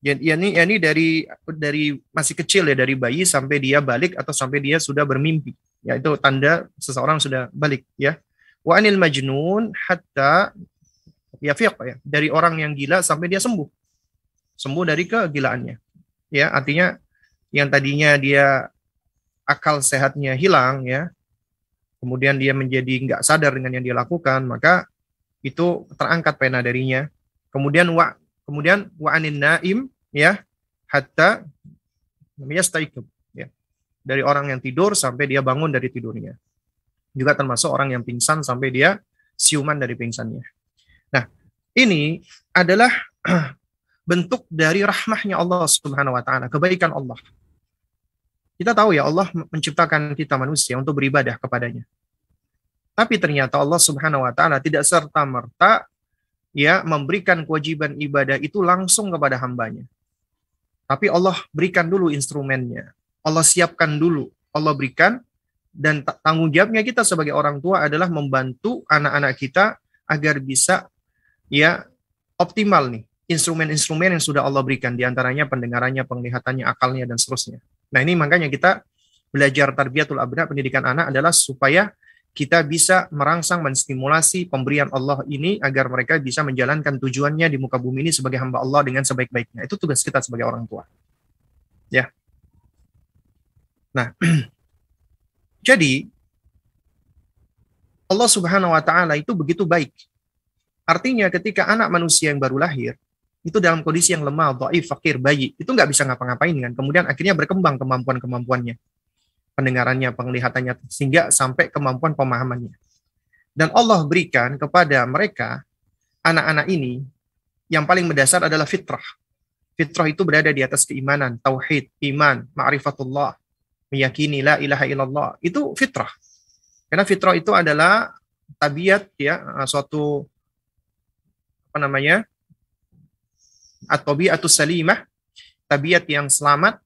A: Ya, ya ini ya ini dari dari masih kecil ya dari bayi sampai dia balik atau sampai dia sudah bermimpi. Ya itu tanda seseorang sudah balik ya. Wa anil majnun hatta yafiq ya dari orang yang gila sampai dia sembuh. Sembuh dari kegilaannya. Ya, artinya yang tadinya dia akal sehatnya hilang ya kemudian dia menjadi nggak sadar dengan yang dia lakukan maka itu terangkat pena darinya kemudian wa Kemudian wa anin naim ya hatta namanya staikub ya. Dari orang yang tidur sampai dia bangun dari tidurnya. Juga termasuk orang yang pingsan sampai dia siuman dari pingsannya. Nah, ini adalah *clears throat* bentuk dari rahmahnya Allah Subhanahu wa taala, kebaikan Allah. Kita tahu ya Allah menciptakan kita manusia untuk beribadah kepadanya. Tapi ternyata Allah Subhanahu wa taala tidak serta merta ya memberikan kewajiban ibadah itu langsung kepada hambanya. Tapi Allah berikan dulu instrumennya. Allah siapkan dulu. Allah berikan dan tanggung jawabnya kita sebagai orang tua adalah membantu anak-anak kita agar bisa ya optimal nih instrumen-instrumen yang sudah Allah berikan diantaranya pendengarannya, penglihatannya, akalnya dan seterusnya. Nah ini makanya kita belajar tarbiyatul abna pendidikan anak adalah supaya kita bisa merangsang menstimulasi pemberian Allah ini agar mereka bisa menjalankan tujuannya di muka bumi ini sebagai hamba Allah dengan sebaik-baiknya. Itu tugas kita sebagai orang tua. Ya. Nah, *clears throat* jadi Allah Subhanahu wa taala itu begitu baik. Artinya ketika anak manusia yang baru lahir itu dalam kondisi yang lemah, dhaif, fakir, bayi, itu nggak bisa ngapa-ngapain kan. Kemudian akhirnya berkembang kemampuan-kemampuannya pendengarannya, penglihatannya, sehingga sampai kemampuan pemahamannya. Dan Allah berikan kepada mereka, anak-anak ini, yang paling mendasar adalah fitrah. Fitrah itu berada di atas keimanan, tauhid, iman, ma'rifatullah, meyakini la ilaha illallah. Itu fitrah. Karena fitrah itu adalah tabiat ya, suatu apa namanya? at-tabi'atus salimah, tabiat yang selamat,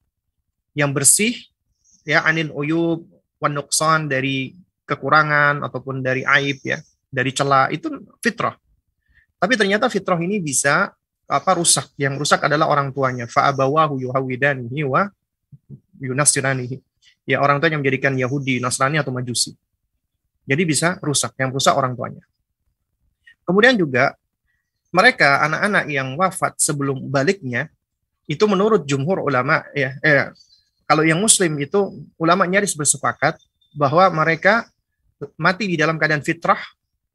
A: yang bersih, ya anil uyub wan nuqsan dari kekurangan ataupun dari aib ya, dari celah itu fitrah. Tapi ternyata fitrah ini bisa apa rusak. Yang rusak adalah orang tuanya. Fa'abawahu yuhawidanihi wa yunasiranihi. Ya orang tuanya menjadikan Yahudi, Nasrani atau Majusi. Jadi bisa rusak. Yang rusak orang tuanya. Kemudian juga mereka anak-anak yang wafat sebelum baliknya itu menurut jumhur ulama ya eh, kalau yang muslim itu ulama nyaris bersepakat bahwa mereka mati di dalam keadaan fitrah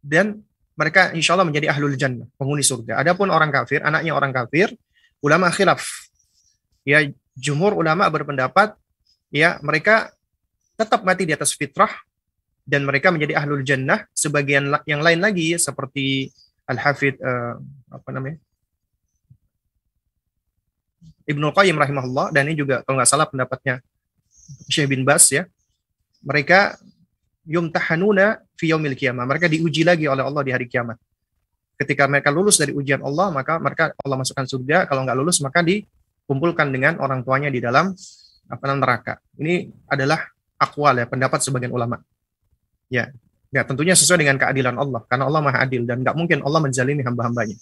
A: dan mereka insya Allah menjadi ahlul jannah, penghuni surga. Adapun orang kafir, anaknya orang kafir, ulama khilaf. Ya, jumhur ulama berpendapat ya mereka tetap mati di atas fitrah dan mereka menjadi ahlul jannah sebagian yang lain lagi seperti al hafid uh, eh, apa namanya Ibnu Qayyim rahimahullah dan ini juga kalau nggak salah pendapatnya Syekh bin Bas ya. Mereka yumtahanuna fi yaumil qiyamah. Mereka diuji lagi oleh Allah di hari kiamat. Ketika mereka lulus dari ujian Allah, maka mereka Allah masukkan surga. Kalau nggak lulus, maka dikumpulkan dengan orang tuanya di dalam apa neraka. Ini adalah akwal ya, pendapat sebagian ulama. Ya, ya tentunya sesuai dengan keadilan Allah, karena Allah maha adil dan nggak mungkin Allah menjalini hamba-hambanya.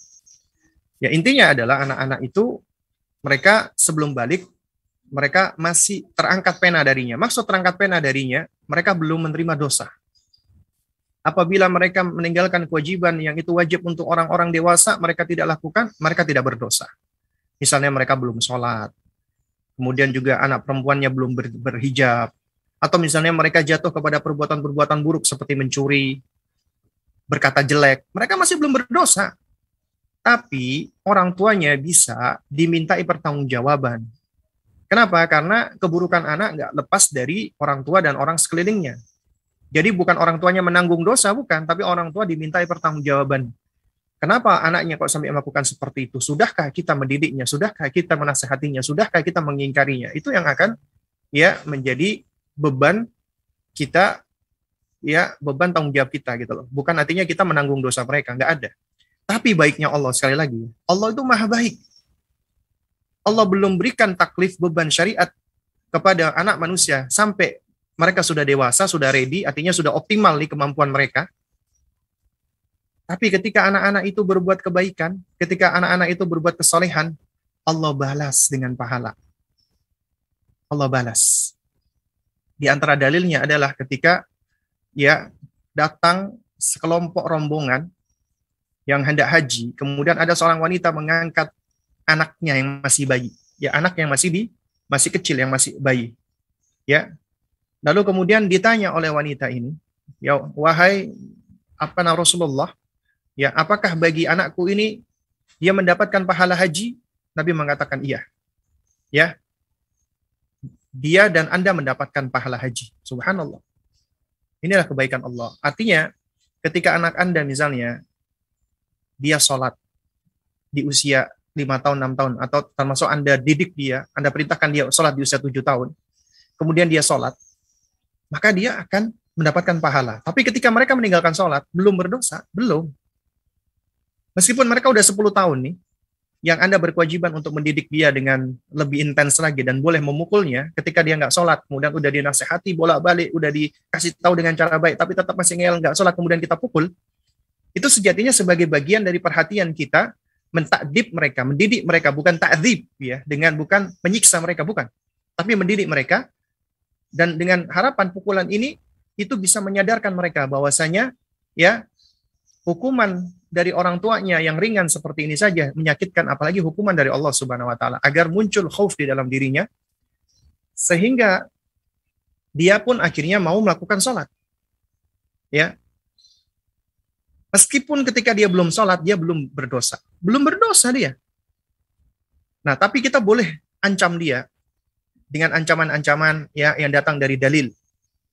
A: Ya intinya adalah anak-anak itu mereka sebelum balik mereka masih terangkat pena darinya. Maksud terangkat pena darinya, mereka belum menerima dosa. Apabila mereka meninggalkan kewajiban yang itu wajib untuk orang-orang dewasa, mereka tidak lakukan, mereka tidak berdosa. Misalnya mereka belum sholat, kemudian juga anak perempuannya belum ber, berhijab, atau misalnya mereka jatuh kepada perbuatan-perbuatan buruk seperti mencuri, berkata jelek, mereka masih belum berdosa tapi orang tuanya bisa dimintai pertanggungjawaban. Kenapa? Karena keburukan anak nggak lepas dari orang tua dan orang sekelilingnya. Jadi bukan orang tuanya menanggung dosa, bukan, tapi orang tua dimintai pertanggungjawaban. Kenapa anaknya kok sampai melakukan seperti itu? Sudahkah kita mendidiknya? Sudahkah kita menasehatinya? Sudahkah kita mengingkarinya? Itu yang akan ya menjadi beban kita ya beban tanggung jawab kita gitu loh. Bukan artinya kita menanggung dosa mereka, nggak ada. Tapi baiknya Allah sekali lagi, Allah itu maha baik. Allah belum berikan taklif beban syariat kepada anak manusia sampai mereka sudah dewasa, sudah ready, artinya sudah optimal di kemampuan mereka. Tapi ketika anak-anak itu berbuat kebaikan, ketika anak-anak itu berbuat kesolehan, Allah balas dengan pahala. Allah balas. Di antara dalilnya adalah ketika ya datang sekelompok rombongan yang hendak haji, kemudian ada seorang wanita mengangkat anaknya yang masih bayi, ya anak yang masih di masih kecil yang masih bayi. Ya. Lalu kemudian ditanya oleh wanita ini, ya wahai apa nama Rasulullah, ya apakah bagi anakku ini dia mendapatkan pahala haji? Nabi mengatakan iya. Ya. Dia dan Anda mendapatkan pahala haji. Subhanallah. Inilah kebaikan Allah. Artinya ketika anak Anda misalnya dia sholat di usia lima tahun, enam tahun, atau termasuk Anda didik dia, Anda perintahkan dia sholat di usia tujuh tahun, kemudian dia sholat, maka dia akan mendapatkan pahala. Tapi ketika mereka meninggalkan sholat, belum berdosa, belum. Meskipun mereka udah sepuluh tahun nih, yang Anda berkewajiban untuk mendidik dia dengan lebih intens lagi dan boleh memukulnya ketika dia nggak sholat, kemudian udah dinasehati, bolak-balik, udah dikasih tahu dengan cara baik, tapi tetap masih ngel nggak sholat, kemudian kita pukul, itu sejatinya sebagai bagian dari perhatian kita mentakdib mereka, mendidik mereka bukan takdib ya, dengan bukan menyiksa mereka bukan, tapi mendidik mereka dan dengan harapan pukulan ini itu bisa menyadarkan mereka bahwasanya ya hukuman dari orang tuanya yang ringan seperti ini saja menyakitkan apalagi hukuman dari Allah Subhanahu wa taala agar muncul khauf di dalam dirinya sehingga dia pun akhirnya mau melakukan sholat. Ya, Meskipun ketika dia belum sholat, dia belum berdosa. Belum berdosa dia. Nah, tapi kita boleh ancam dia dengan ancaman-ancaman ya yang datang dari dalil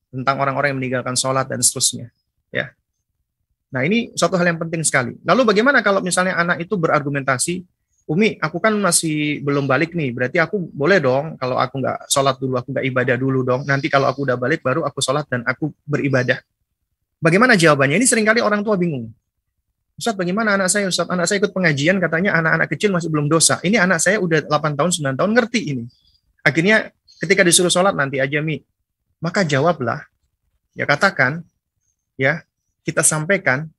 A: tentang orang-orang yang meninggalkan sholat dan seterusnya. Ya. Nah, ini suatu hal yang penting sekali. Lalu bagaimana kalau misalnya anak itu berargumentasi, Umi, aku kan masih belum balik nih, berarti aku boleh dong kalau aku nggak sholat dulu, aku nggak ibadah dulu dong. Nanti kalau aku udah balik, baru aku sholat dan aku beribadah. Bagaimana jawabannya? Ini seringkali orang tua bingung. Ustaz, bagaimana anak saya? Ustaz, anak saya ikut pengajian, katanya anak-anak kecil masih belum dosa. Ini anak saya udah 8 tahun, 9 tahun, ngerti ini. Akhirnya ketika disuruh sholat nanti aja, Mi. Maka jawablah, ya katakan, ya kita sampaikan,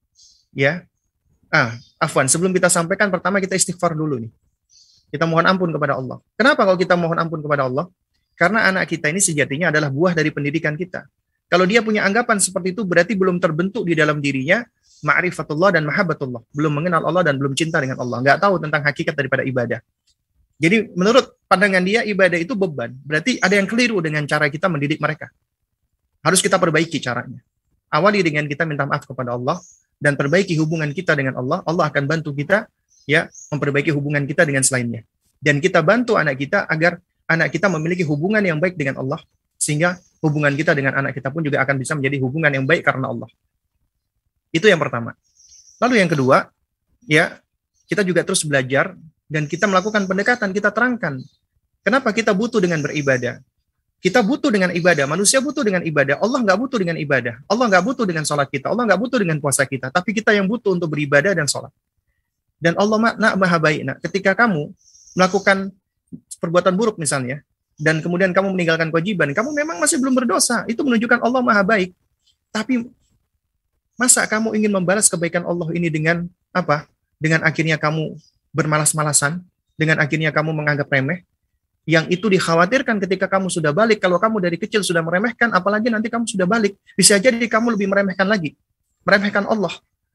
A: ya, ah, afwan, sebelum kita sampaikan, pertama kita istighfar dulu nih. Kita mohon ampun kepada Allah. Kenapa kalau kita mohon ampun kepada Allah? Karena anak kita ini sejatinya adalah buah dari pendidikan kita. Kalau dia punya anggapan seperti itu berarti belum terbentuk di dalam dirinya ma'rifatullah dan mahabbatullah, belum mengenal Allah dan belum cinta dengan Allah, nggak tahu tentang hakikat daripada ibadah. Jadi menurut pandangan dia ibadah itu beban. Berarti ada yang keliru dengan cara kita mendidik mereka. Harus kita perbaiki caranya. Awali dengan kita minta maaf kepada Allah dan perbaiki hubungan kita dengan Allah. Allah akan bantu kita ya memperbaiki hubungan kita dengan selainnya. Dan kita bantu anak kita agar anak kita memiliki hubungan yang baik dengan Allah sehingga hubungan kita dengan anak kita pun juga akan bisa menjadi hubungan yang baik karena Allah. Itu yang pertama. Lalu yang kedua, ya, kita juga terus belajar dan kita melakukan pendekatan, kita terangkan. Kenapa kita butuh dengan beribadah? Kita butuh dengan ibadah, manusia butuh dengan ibadah, Allah nggak butuh dengan ibadah, Allah nggak butuh dengan sholat kita, Allah nggak butuh dengan puasa kita, tapi kita yang butuh untuk beribadah dan sholat. Dan Allah makna maha baik. Nah, ketika kamu melakukan perbuatan buruk misalnya, dan kemudian kamu meninggalkan kewajiban, kamu memang masih belum berdosa. Itu menunjukkan Allah Maha Baik. Tapi masa kamu ingin membalas kebaikan Allah ini dengan apa? Dengan akhirnya kamu bermalas-malasan, dengan akhirnya kamu menganggap remeh. Yang itu dikhawatirkan ketika kamu sudah balik. Kalau kamu dari kecil sudah meremehkan, apalagi nanti kamu sudah balik, bisa jadi kamu lebih meremehkan lagi. Meremehkan Allah.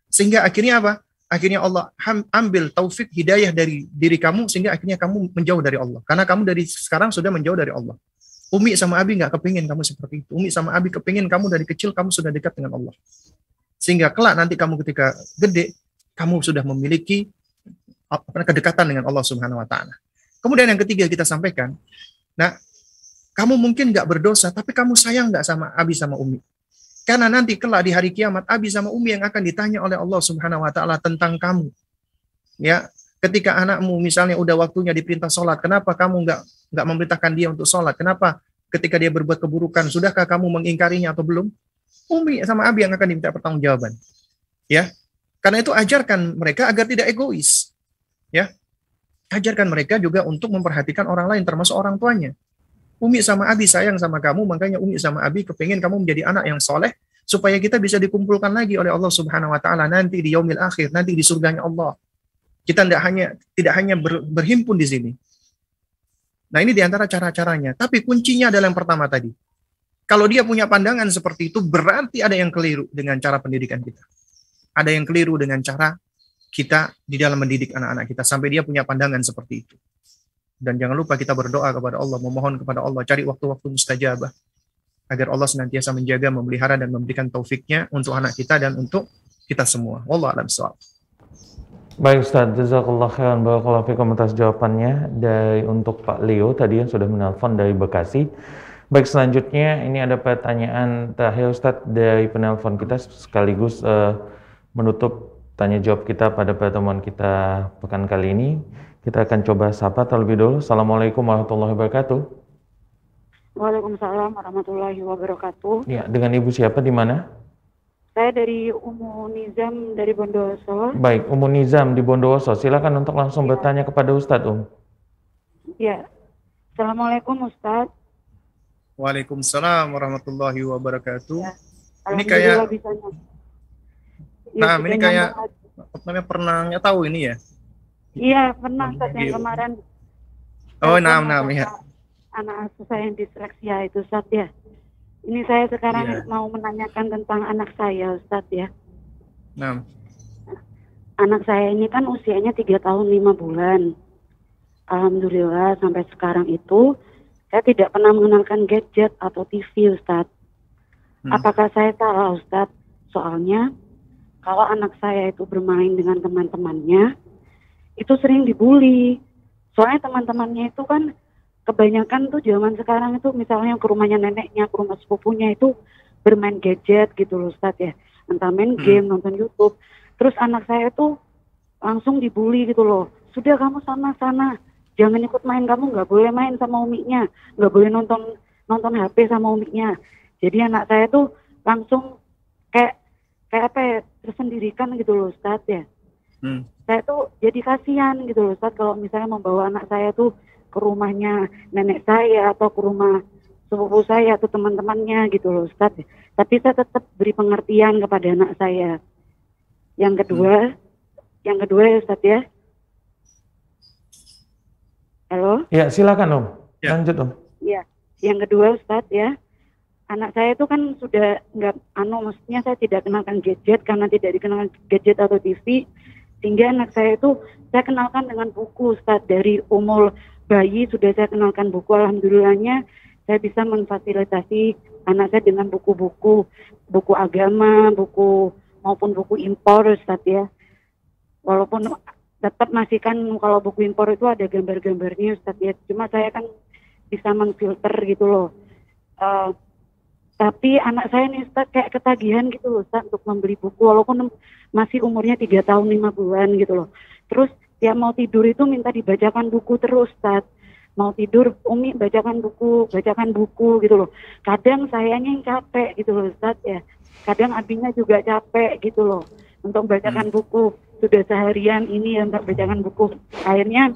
A: Sehingga akhirnya apa? akhirnya Allah ambil taufik hidayah dari diri kamu sehingga akhirnya kamu menjauh dari Allah karena kamu dari sekarang sudah menjauh dari Allah Umi sama Abi nggak kepingin kamu seperti itu Umi sama Abi kepingin kamu dari kecil kamu sudah dekat dengan Allah sehingga kelak nanti kamu ketika gede kamu sudah memiliki kedekatan dengan Allah Subhanahu Wa Taala kemudian yang ketiga kita sampaikan nah kamu mungkin nggak berdosa tapi kamu sayang nggak sama Abi sama Umi karena nanti kelak di hari kiamat Abi sama Umi yang akan ditanya oleh Allah Subhanahu wa taala tentang kamu. Ya, ketika anakmu misalnya udah waktunya diperintah sholat, kenapa kamu nggak nggak memerintahkan dia untuk sholat? Kenapa ketika dia berbuat keburukan, sudahkah kamu mengingkarinya atau belum? Umi sama Abi yang akan diminta pertanggungjawaban. Ya, karena itu ajarkan mereka agar tidak egois. Ya, ajarkan mereka juga untuk memperhatikan orang lain termasuk orang tuanya. Umi sama Abi sayang sama kamu, makanya Umi sama Abi kepingin kamu menjadi anak yang soleh, supaya kita bisa dikumpulkan lagi oleh Allah Subhanahu Wa Taala nanti di yaumil akhir, nanti di surganya Allah. Kita tidak hanya tidak hanya ber, berhimpun di sini. Nah ini diantara cara-caranya. Tapi kuncinya adalah yang pertama tadi. Kalau dia punya pandangan seperti itu, berarti ada yang keliru dengan cara pendidikan kita. Ada yang keliru dengan cara kita di dalam mendidik anak-anak kita sampai dia punya pandangan seperti itu. Dan jangan lupa kita berdoa kepada Allah, memohon kepada Allah, cari waktu-waktu mustajabah. Agar Allah senantiasa menjaga, memelihara, dan memberikan taufiknya untuk anak kita dan untuk kita semua. Wallah alam soal.
B: Baik Ustaz, Jazakallah khairan barakallahu fikum atas jawabannya dari untuk Pak Leo tadi yang sudah menelpon dari Bekasi. Baik selanjutnya ini ada pertanyaan terakhir Ustaz dari penelpon kita sekaligus uh, menutup tanya jawab kita pada pertemuan kita pekan kali ini. Kita akan coba sapa terlebih dulu. Assalamualaikum warahmatullahi wabarakatuh.
D: Waalaikumsalam warahmatullahi wabarakatuh. Ya,
B: dengan Ibu siapa di mana?
D: Saya dari Umu Nizam dari Bondowoso.
B: Baik, Umu Nizam di Bondowoso. Silakan untuk langsung ya. bertanya kepada Ustadz Um.
D: Ya. Assalamualaikum Ustadz.
A: Waalaikumsalam warahmatullahi wabarakatuh.
D: Ya. Ini kayak Nah, ya, ini kayak
A: namanya pernah tahu ini ya.
D: Iya, pernah iya, saat yang iya. kemarin.
A: Oh, enam enam ya.
D: Anak asuh saya yang ya itu saat ya. Ini saya sekarang ya. mau menanyakan tentang anak saya Ustaz ya. Enam. Anak saya ini kan usianya tiga tahun lima bulan. Alhamdulillah sampai sekarang itu saya tidak pernah mengenalkan gadget atau TV Ustaz. Hmm. Apakah saya salah Ustaz? Soalnya kalau anak saya itu bermain dengan teman-temannya, itu sering dibully soalnya teman-temannya itu kan kebanyakan tuh zaman sekarang itu misalnya ke rumahnya neneknya ke rumah sepupunya itu bermain gadget gitu loh Ustaz ya entah main hmm. game nonton YouTube terus anak saya itu langsung dibully gitu loh sudah kamu sana sana jangan ikut main kamu nggak boleh main sama umiknya nggak boleh nonton nonton HP sama umiknya jadi anak saya tuh langsung kayak kayak apa ya tersendirikan gitu loh Ustaz ya hmm. saya tuh jadi kasihan gitu loh Ustaz kalau misalnya membawa anak saya tuh ke rumahnya nenek saya atau ke rumah sepupu saya atau teman-temannya gitu loh Ustaz tapi saya tetap beri pengertian kepada anak saya yang kedua hmm. yang kedua ya Ustaz ya halo
B: ya silakan Om ya. lanjut Om
D: ya yang kedua Ustaz ya anak saya itu kan sudah nggak anu maksudnya saya tidak kenakan gadget karena tidak dikenakan gadget atau TV sehingga anak saya itu saya kenalkan dengan buku saat dari umur bayi sudah saya kenalkan buku alhamdulillahnya saya bisa memfasilitasi anak saya dengan buku-buku buku agama buku maupun buku impor saat ya walaupun tetap masih kan kalau buku impor itu ada gambar-gambarnya Ustaz ya cuma saya kan bisa mengfilter gitu loh uh, tapi anak saya nih Ustaz kayak ketagihan gitu loh Ustaz untuk membeli buku walaupun masih umurnya tiga tahun lima bulan gitu loh terus dia mau tidur itu minta dibacakan buku terus Ustaz mau tidur Umi bacakan buku bacakan buku gitu loh kadang saya yang capek gitu loh Ustaz ya kadang abinya juga capek gitu loh untuk bacakan hmm. buku sudah seharian ini yang tak bacakan buku akhirnya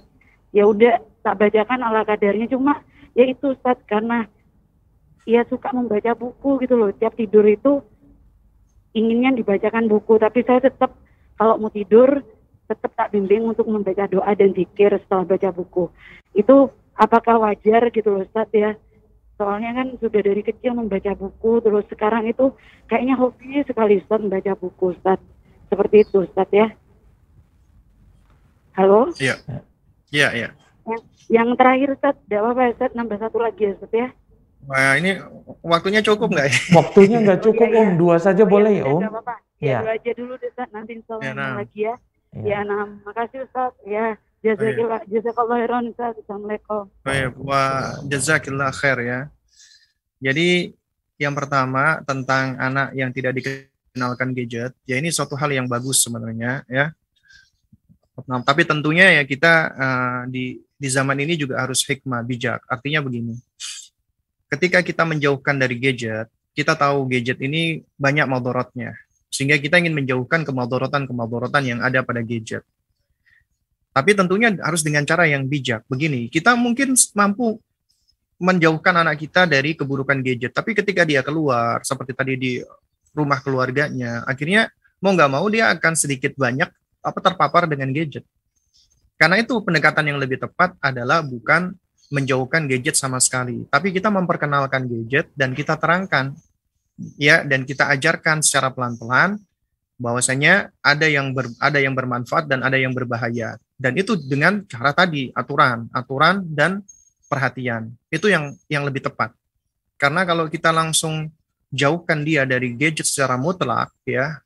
D: ya udah tak bacakan ala kadarnya cuma ya itu Ustaz karena ya suka membaca buku gitu loh tiap tidur itu inginnya dibacakan buku tapi saya tetap kalau mau tidur tetap tak bimbing untuk membaca doa dan zikir setelah baca buku itu apakah wajar gitu loh Ustaz ya soalnya kan sudah dari kecil membaca buku terus sekarang itu kayaknya hobi sekali Ustaz membaca buku Ustaz seperti itu Ustaz ya halo iya iya iya yang terakhir Ustaz, tidak apa-apa Ustaz, nambah satu lagi ya Ustaz ya
A: Wah
B: ini waktunya cukup nggak? Ya? *laughs* Waktunya nggak cukup Om, iya, dua saja iya, boleh ya iya, Om. apa Ya, dua
D: aja dulu deh nanti insya Allah ya, nah. lagi ya. Ya, ya nah, makasih Ustaz. Ya, jazakillah, oh, iya. jazakallah khairan Ustaz. Assalamualaikum.
A: Baik, oh, jazakillah khair ya. Jadi yang pertama tentang anak yang tidak dikenalkan gadget, ya ini suatu hal yang bagus sebenarnya ya. Nah, tapi tentunya ya kita uh, di di zaman ini juga harus hikmah bijak. Artinya begini ketika kita menjauhkan dari gadget, kita tahu gadget ini banyak maldorotnya. Sehingga kita ingin menjauhkan kemaldorotan-kemaldorotan yang ada pada gadget. Tapi tentunya harus dengan cara yang bijak. Begini, kita mungkin mampu menjauhkan anak kita dari keburukan gadget. Tapi ketika dia keluar, seperti tadi di rumah keluarganya, akhirnya mau nggak mau dia akan sedikit banyak apa terpapar dengan gadget. Karena itu pendekatan yang lebih tepat adalah bukan menjauhkan gadget sama sekali. Tapi kita memperkenalkan gadget dan kita terangkan ya dan kita ajarkan secara pelan-pelan bahwasanya ada yang ber, ada yang bermanfaat dan ada yang berbahaya. Dan itu dengan cara tadi aturan, aturan dan perhatian. Itu yang yang lebih tepat. Karena kalau kita langsung jauhkan dia dari gadget secara mutlak ya,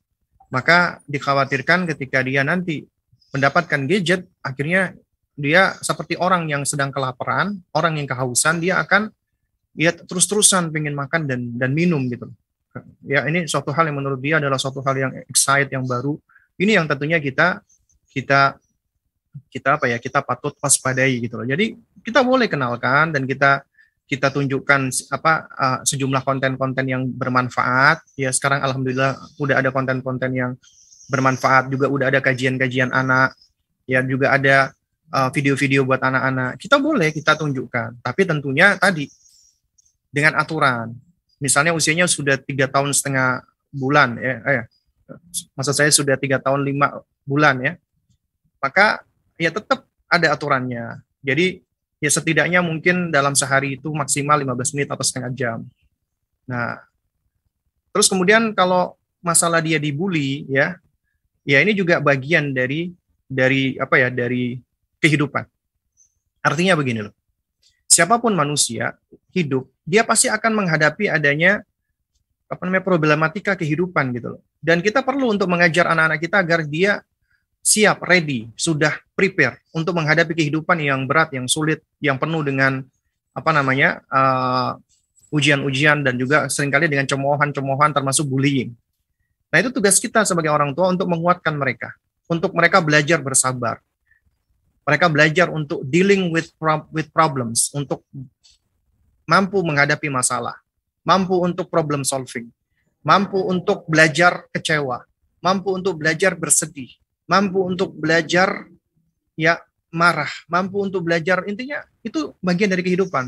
A: maka dikhawatirkan ketika dia nanti mendapatkan gadget akhirnya dia seperti orang yang sedang kelaparan, orang yang kehausan, dia akan dia terus-terusan pengen makan dan dan minum gitu. Ya ini suatu hal yang menurut dia adalah suatu hal yang excited yang baru. Ini yang tentunya kita kita kita apa ya kita patut waspadai gitu loh. Jadi kita boleh kenalkan dan kita kita tunjukkan apa uh, sejumlah konten-konten yang bermanfaat. Ya sekarang alhamdulillah udah ada konten-konten yang bermanfaat juga udah ada kajian-kajian anak. Ya juga ada Eh, video-video buat anak-anak. Kita boleh kita tunjukkan, tapi tentunya tadi dengan aturan. Misalnya usianya sudah tiga tahun setengah bulan ya, eh, ya. maksud saya sudah tiga tahun lima bulan ya, maka ya tetap ada aturannya. Jadi ya setidaknya mungkin dalam sehari itu maksimal 15 menit atau setengah jam. Nah, terus kemudian kalau masalah dia dibully ya, ya ini juga bagian dari dari apa ya dari kehidupan. Artinya begini loh. Siapapun manusia hidup, dia pasti akan menghadapi adanya apa namanya problematika kehidupan gitu loh. Dan kita perlu untuk mengajar anak-anak kita agar dia siap, ready, sudah prepare untuk menghadapi kehidupan yang berat, yang sulit, yang penuh dengan apa namanya uh, ujian-ujian dan juga seringkali dengan cemoohan-cemoohan termasuk bullying. Nah itu tugas kita sebagai orang tua untuk menguatkan mereka, untuk mereka belajar bersabar, mereka belajar untuk dealing with with problems, untuk mampu menghadapi masalah, mampu untuk problem solving, mampu untuk belajar kecewa, mampu untuk belajar bersedih, mampu untuk belajar ya marah, mampu untuk belajar intinya itu bagian dari kehidupan.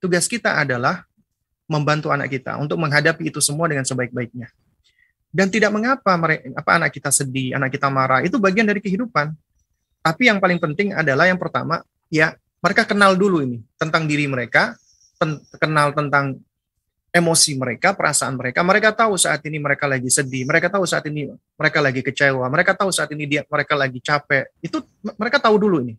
A: Tugas kita adalah membantu anak kita untuk menghadapi itu semua dengan sebaik-baiknya. Dan tidak mengapa apa anak kita sedih, anak kita marah, itu bagian dari kehidupan. Tapi yang paling penting adalah yang pertama, ya mereka kenal dulu ini tentang diri mereka, ten kenal tentang emosi mereka, perasaan mereka. Mereka tahu saat ini mereka lagi sedih, mereka tahu saat ini mereka lagi kecewa, mereka tahu saat ini dia mereka lagi capek. Itu mereka tahu dulu ini.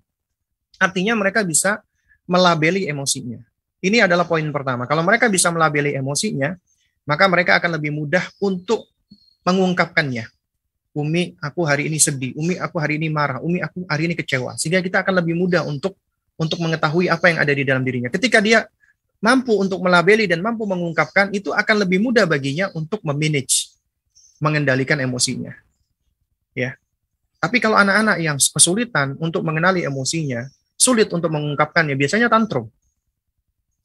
A: Artinya mereka bisa melabeli emosinya. Ini adalah poin pertama. Kalau mereka bisa melabeli emosinya, maka mereka akan lebih mudah untuk mengungkapkannya. Umi, aku hari ini sedih. Umi, aku hari ini marah. Umi, aku hari ini kecewa. Sehingga kita akan lebih mudah untuk untuk mengetahui apa yang ada di dalam dirinya. Ketika dia mampu untuk melabeli dan mampu mengungkapkan, itu akan lebih mudah baginya untuk memanage, mengendalikan emosinya. Ya. Tapi kalau anak-anak yang kesulitan untuk mengenali emosinya, sulit untuk mengungkapkannya, biasanya tantrum.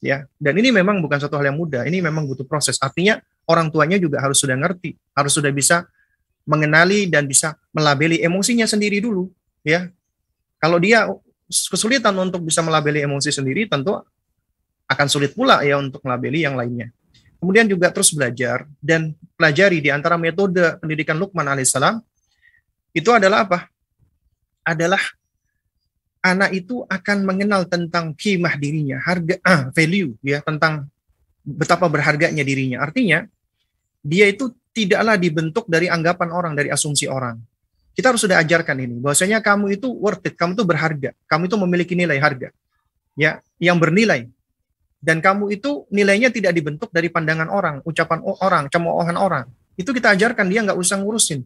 A: Ya. Dan ini memang bukan suatu hal yang mudah. Ini memang butuh proses. Artinya orang tuanya juga harus sudah ngerti, harus sudah bisa mengenali dan bisa melabeli emosinya sendiri dulu, ya. Kalau dia kesulitan untuk bisa melabeli emosi sendiri, tentu akan sulit pula ya untuk melabeli yang lainnya. Kemudian juga terus belajar dan pelajari di antara metode pendidikan Lukman alaihissalam itu adalah apa? Adalah anak itu akan mengenal tentang kimah dirinya, harga ah, value ya tentang betapa berharganya dirinya. Artinya dia itu tidaklah dibentuk dari anggapan orang, dari asumsi orang. Kita harus sudah ajarkan ini, bahwasanya kamu itu worth it, kamu itu berharga, kamu itu memiliki nilai harga, ya, yang bernilai. Dan kamu itu nilainya tidak dibentuk dari pandangan orang, ucapan orang, cemoohan orang. Itu kita ajarkan dia nggak usah ngurusin,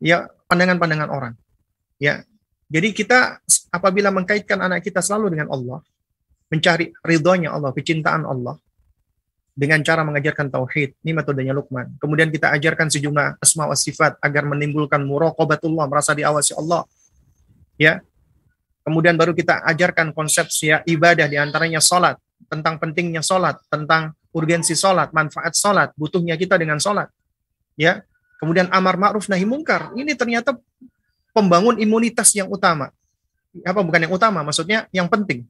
A: ya pandangan-pandangan orang, ya. Jadi kita apabila mengkaitkan anak kita selalu dengan Allah, mencari ridhonya Allah, kecintaan Allah, dengan cara mengajarkan tauhid. Ini metodenya Luqman. Kemudian kita ajarkan sejumlah asma wa sifat agar menimbulkan muraqabatullah, merasa diawasi Allah. Ya. Kemudian baru kita ajarkan konsep ya, ibadah di antaranya salat, tentang pentingnya salat, tentang urgensi salat, manfaat salat, butuhnya kita dengan salat. Ya. Kemudian amar ma'ruf nahi mungkar. Ini ternyata pembangun imunitas yang utama. Apa bukan yang utama, maksudnya yang penting.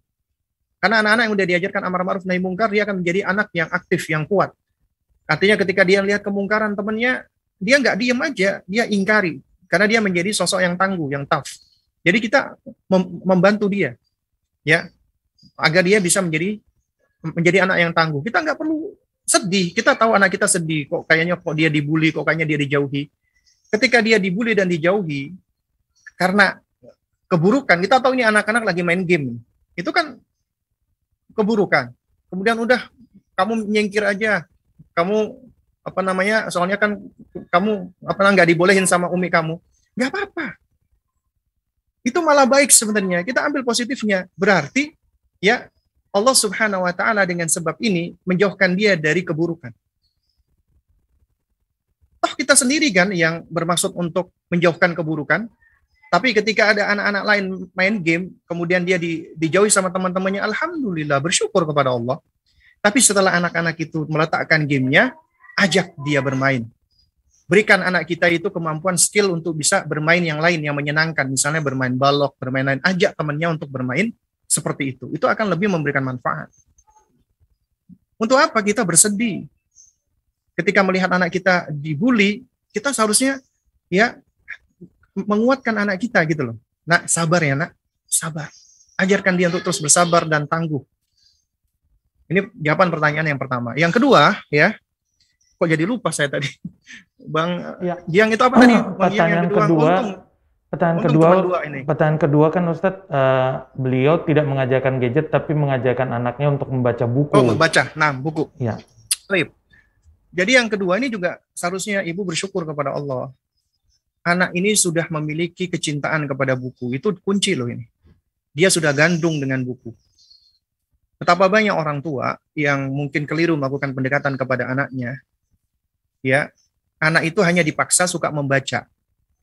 A: Karena anak-anak yang sudah diajarkan amar ma'ruf nahi mungkar, dia akan menjadi anak yang aktif, yang kuat. Artinya ketika dia lihat kemungkaran temannya, dia nggak diem aja, dia ingkari. Karena dia menjadi sosok yang tangguh, yang tough. Jadi kita membantu dia, ya, agar dia bisa menjadi menjadi anak yang tangguh. Kita nggak perlu sedih. Kita tahu anak kita sedih. Kok kayaknya kok dia dibully, kok kayaknya dia dijauhi. Ketika dia dibully dan dijauhi karena keburukan, kita tahu ini anak-anak lagi main game. Itu kan keburukan. Kemudian udah kamu nyengkir aja. Kamu apa namanya? Soalnya kan kamu apa nggak dibolehin sama umi kamu. Nggak apa-apa. Itu malah baik sebenarnya. Kita ambil positifnya. Berarti ya Allah Subhanahu wa taala dengan sebab ini menjauhkan dia dari keburukan. Toh kita sendiri kan yang bermaksud untuk menjauhkan keburukan, tapi ketika ada anak-anak lain main game, kemudian dia di, dijauhi sama teman-temannya, alhamdulillah bersyukur kepada Allah. Tapi setelah anak-anak itu meletakkan gamenya, ajak dia bermain. Berikan anak kita itu kemampuan skill untuk bisa bermain yang lain yang menyenangkan, misalnya bermain balok, bermain lain. Ajak temannya untuk bermain seperti itu. Itu akan lebih memberikan manfaat. Untuk apa kita bersedih? Ketika melihat anak kita dibully, kita seharusnya ya menguatkan anak kita gitu loh. Nak, sabar ya, Nak. Sabar. Ajarkan dia untuk terus bersabar dan tangguh. Ini jawaban pertanyaan yang pertama. Yang kedua, ya. Kok jadi lupa saya tadi. *laughs* Bang ya. Yang itu apa tadi? Oh, pertanyaan yang kedua.
B: kedua untung, pertanyaan kedua, ini. pertanyaan kedua kan Ustadz, uh, beliau tidak mengajarkan gadget tapi mengajarkan anaknya untuk membaca buku. Oh, membaca. Nah, buku. Ya.
A: Jadi yang kedua ini juga seharusnya ibu bersyukur kepada Allah anak ini sudah memiliki kecintaan kepada buku. Itu kunci loh ini. Dia sudah gandung dengan buku. Betapa banyak orang tua yang mungkin keliru melakukan pendekatan kepada anaknya. Ya, anak itu hanya dipaksa suka membaca,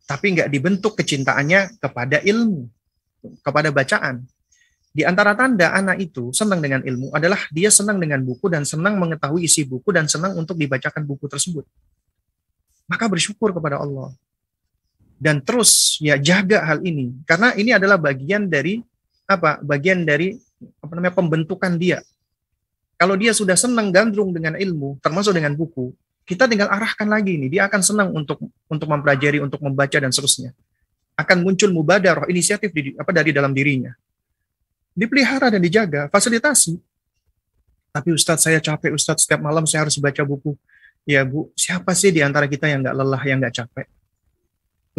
A: tapi nggak dibentuk kecintaannya kepada ilmu, kepada bacaan. Di antara tanda anak itu senang dengan ilmu adalah dia senang dengan buku dan senang mengetahui isi buku dan senang untuk dibacakan buku tersebut. Maka bersyukur kepada Allah dan terus ya jaga hal ini karena ini adalah bagian dari apa bagian dari apa namanya pembentukan dia kalau dia sudah senang gandrung dengan ilmu termasuk dengan buku kita tinggal arahkan lagi ini dia akan senang untuk untuk mempelajari untuk membaca dan seterusnya akan muncul mubadarah inisiatif di, apa dari dalam dirinya dipelihara dan dijaga fasilitasi tapi Ustadz saya capek Ustadz setiap malam saya harus baca buku ya Bu siapa sih di antara kita yang nggak lelah yang nggak capek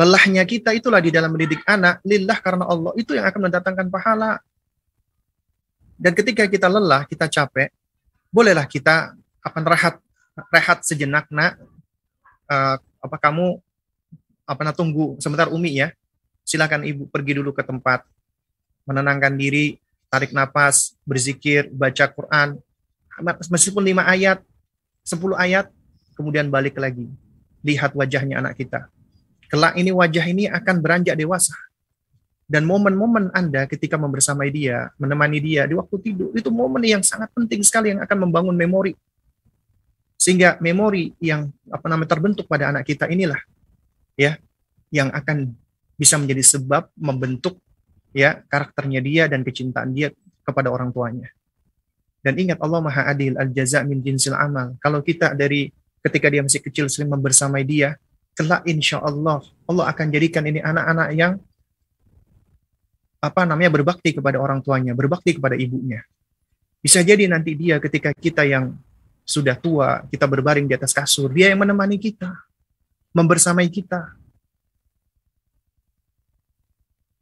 A: Lelahnya kita itulah di dalam mendidik anak, lillah karena Allah itu yang akan mendatangkan pahala. Dan ketika kita lelah, kita capek, bolehlah kita akan rehat rehat sejenak nak uh, apa kamu apa nak tunggu sebentar umi ya silakan ibu pergi dulu ke tempat menenangkan diri tarik nafas berzikir baca Quran meskipun lima ayat sepuluh ayat kemudian balik lagi lihat wajahnya anak kita Kelak ini wajah ini akan beranjak dewasa. Dan momen-momen Anda ketika membersamai dia, menemani dia di waktu tidur, itu momen yang sangat penting sekali yang akan membangun memori. Sehingga memori yang apa namanya terbentuk pada anak kita inilah ya yang akan bisa menjadi sebab membentuk ya karakternya dia dan kecintaan dia kepada orang tuanya. Dan ingat Allah Maha Adil, al-jaza min jinsil amal. Kalau kita dari ketika dia masih kecil sering membersamai dia, kelak insya Allah Allah akan jadikan ini anak-anak yang apa namanya berbakti kepada orang tuanya, berbakti kepada ibunya. Bisa jadi nanti dia ketika kita yang sudah tua, kita berbaring di atas kasur, dia yang menemani kita, membersamai kita.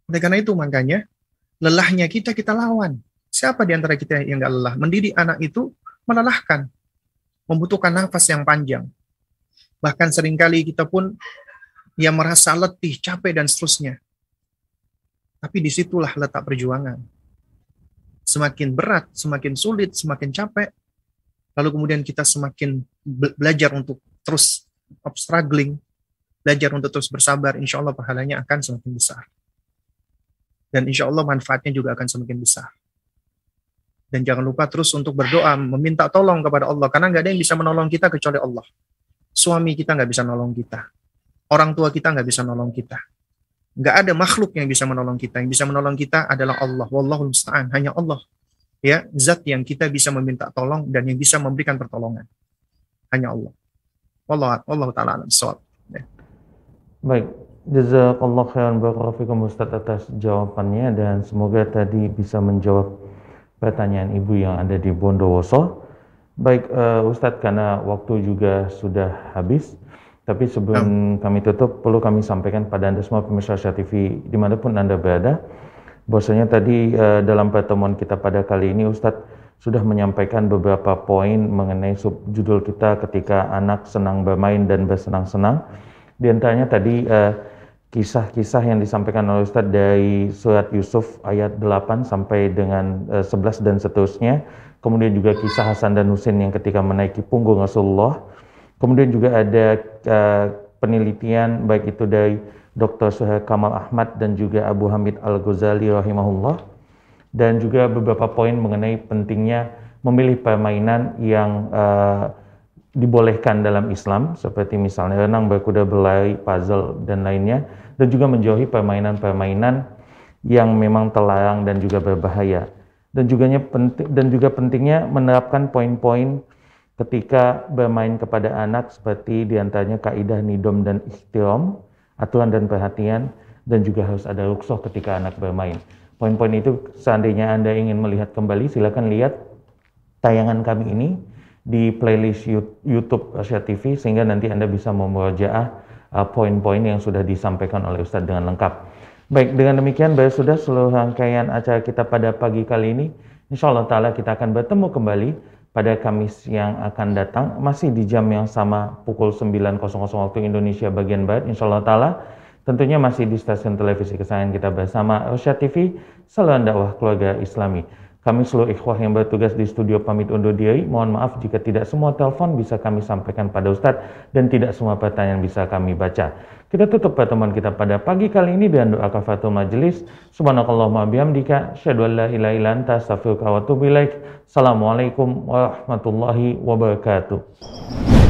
A: Oleh karena itu makanya lelahnya kita kita lawan. Siapa di antara kita yang nggak lelah? Mendidik anak itu melelahkan, membutuhkan nafas yang panjang, Bahkan seringkali kita pun ya merasa letih, capek, dan seterusnya. Tapi disitulah letak perjuangan. Semakin berat, semakin sulit, semakin capek, lalu kemudian kita semakin belajar untuk terus up struggling, belajar untuk terus bersabar, insya Allah pahalanya akan semakin besar. Dan insya Allah manfaatnya juga akan semakin besar. Dan jangan lupa terus untuk berdoa, meminta tolong kepada Allah, karena nggak ada yang bisa menolong kita kecuali Allah. Suami kita nggak bisa nolong kita. Orang tua kita nggak bisa nolong kita. Nggak ada makhluk yang bisa menolong kita. Yang bisa menolong kita adalah Allah. wallahu musta'an. Hanya Allah. Ya, zat yang kita bisa meminta tolong dan yang bisa memberikan pertolongan. Hanya Allah. wallahu Allah taala alam ya.
B: Baik, jazakallah khairan barakallahu Ustaz atas jawabannya dan semoga tadi bisa menjawab pertanyaan ibu yang ada di Bondowoso. Baik uh, Ustadz, karena waktu juga sudah habis, tapi sebelum ya. kami tutup perlu kami sampaikan pada anda semua pemirsa Asia TV dimanapun anda berada, bahwasanya tadi uh, dalam pertemuan kita pada kali ini Ustadz sudah menyampaikan beberapa poin mengenai judul kita ketika anak senang bermain dan bersenang-senang. Di antaranya tadi kisah eh, kisah-kisah yang disampaikan oleh Ustadz dari surat Yusuf ayat 8 sampai dengan uh, 11 dan seterusnya kemudian juga kisah Hasan dan Husain yang ketika menaiki punggung Rasulullah, kemudian juga ada uh, penelitian baik itu dari Dr. Suhail Kamal Ahmad dan juga Abu Hamid Al-Ghazali rahimahullah dan juga beberapa poin mengenai pentingnya memilih permainan yang uh, dibolehkan dalam Islam seperti misalnya renang, berkuda, berlari, puzzle dan lainnya dan juga menjauhi permainan-permainan yang memang terlarang dan juga berbahaya dan juga penting dan juga pentingnya menerapkan poin-poin ketika bermain kepada anak seperti diantaranya kaidah nidom dan ikhtiom aturan dan perhatian dan juga harus ada ruksoh ketika anak bermain poin-poin itu seandainya anda ingin melihat kembali silakan lihat tayangan kami ini di playlist YouTube Asia TV sehingga nanti Anda bisa memurajaah uh, poin-poin yang sudah disampaikan oleh Ustadz dengan lengkap. Baik, dengan demikian Baik sudah seluruh rangkaian acara kita pada pagi kali ini. Insya Allah Ta'ala kita akan bertemu kembali pada Kamis yang akan datang, masih di jam yang sama pukul 9.00 waktu Indonesia bagian Barat, insya Allah Ta'ala. Tentunya masih di stasiun televisi kesayangan kita bersama Rosya TV, saluran dakwah keluarga islami. Kami seluruh ikhwah yang bertugas di studio pamit undur diri. Mohon maaf jika tidak semua telepon bisa kami sampaikan pada Ustadz dan tidak semua pertanyaan bisa kami baca. Kita tutup pertemuan kita pada pagi kali ini dengan doa kafatul majelis. Subhanakallahumma bihamdika, syadu la ilaha illa anta, astaghfiruka wa atubu ilaik. Assalamualaikum warahmatullahi wabarakatuh.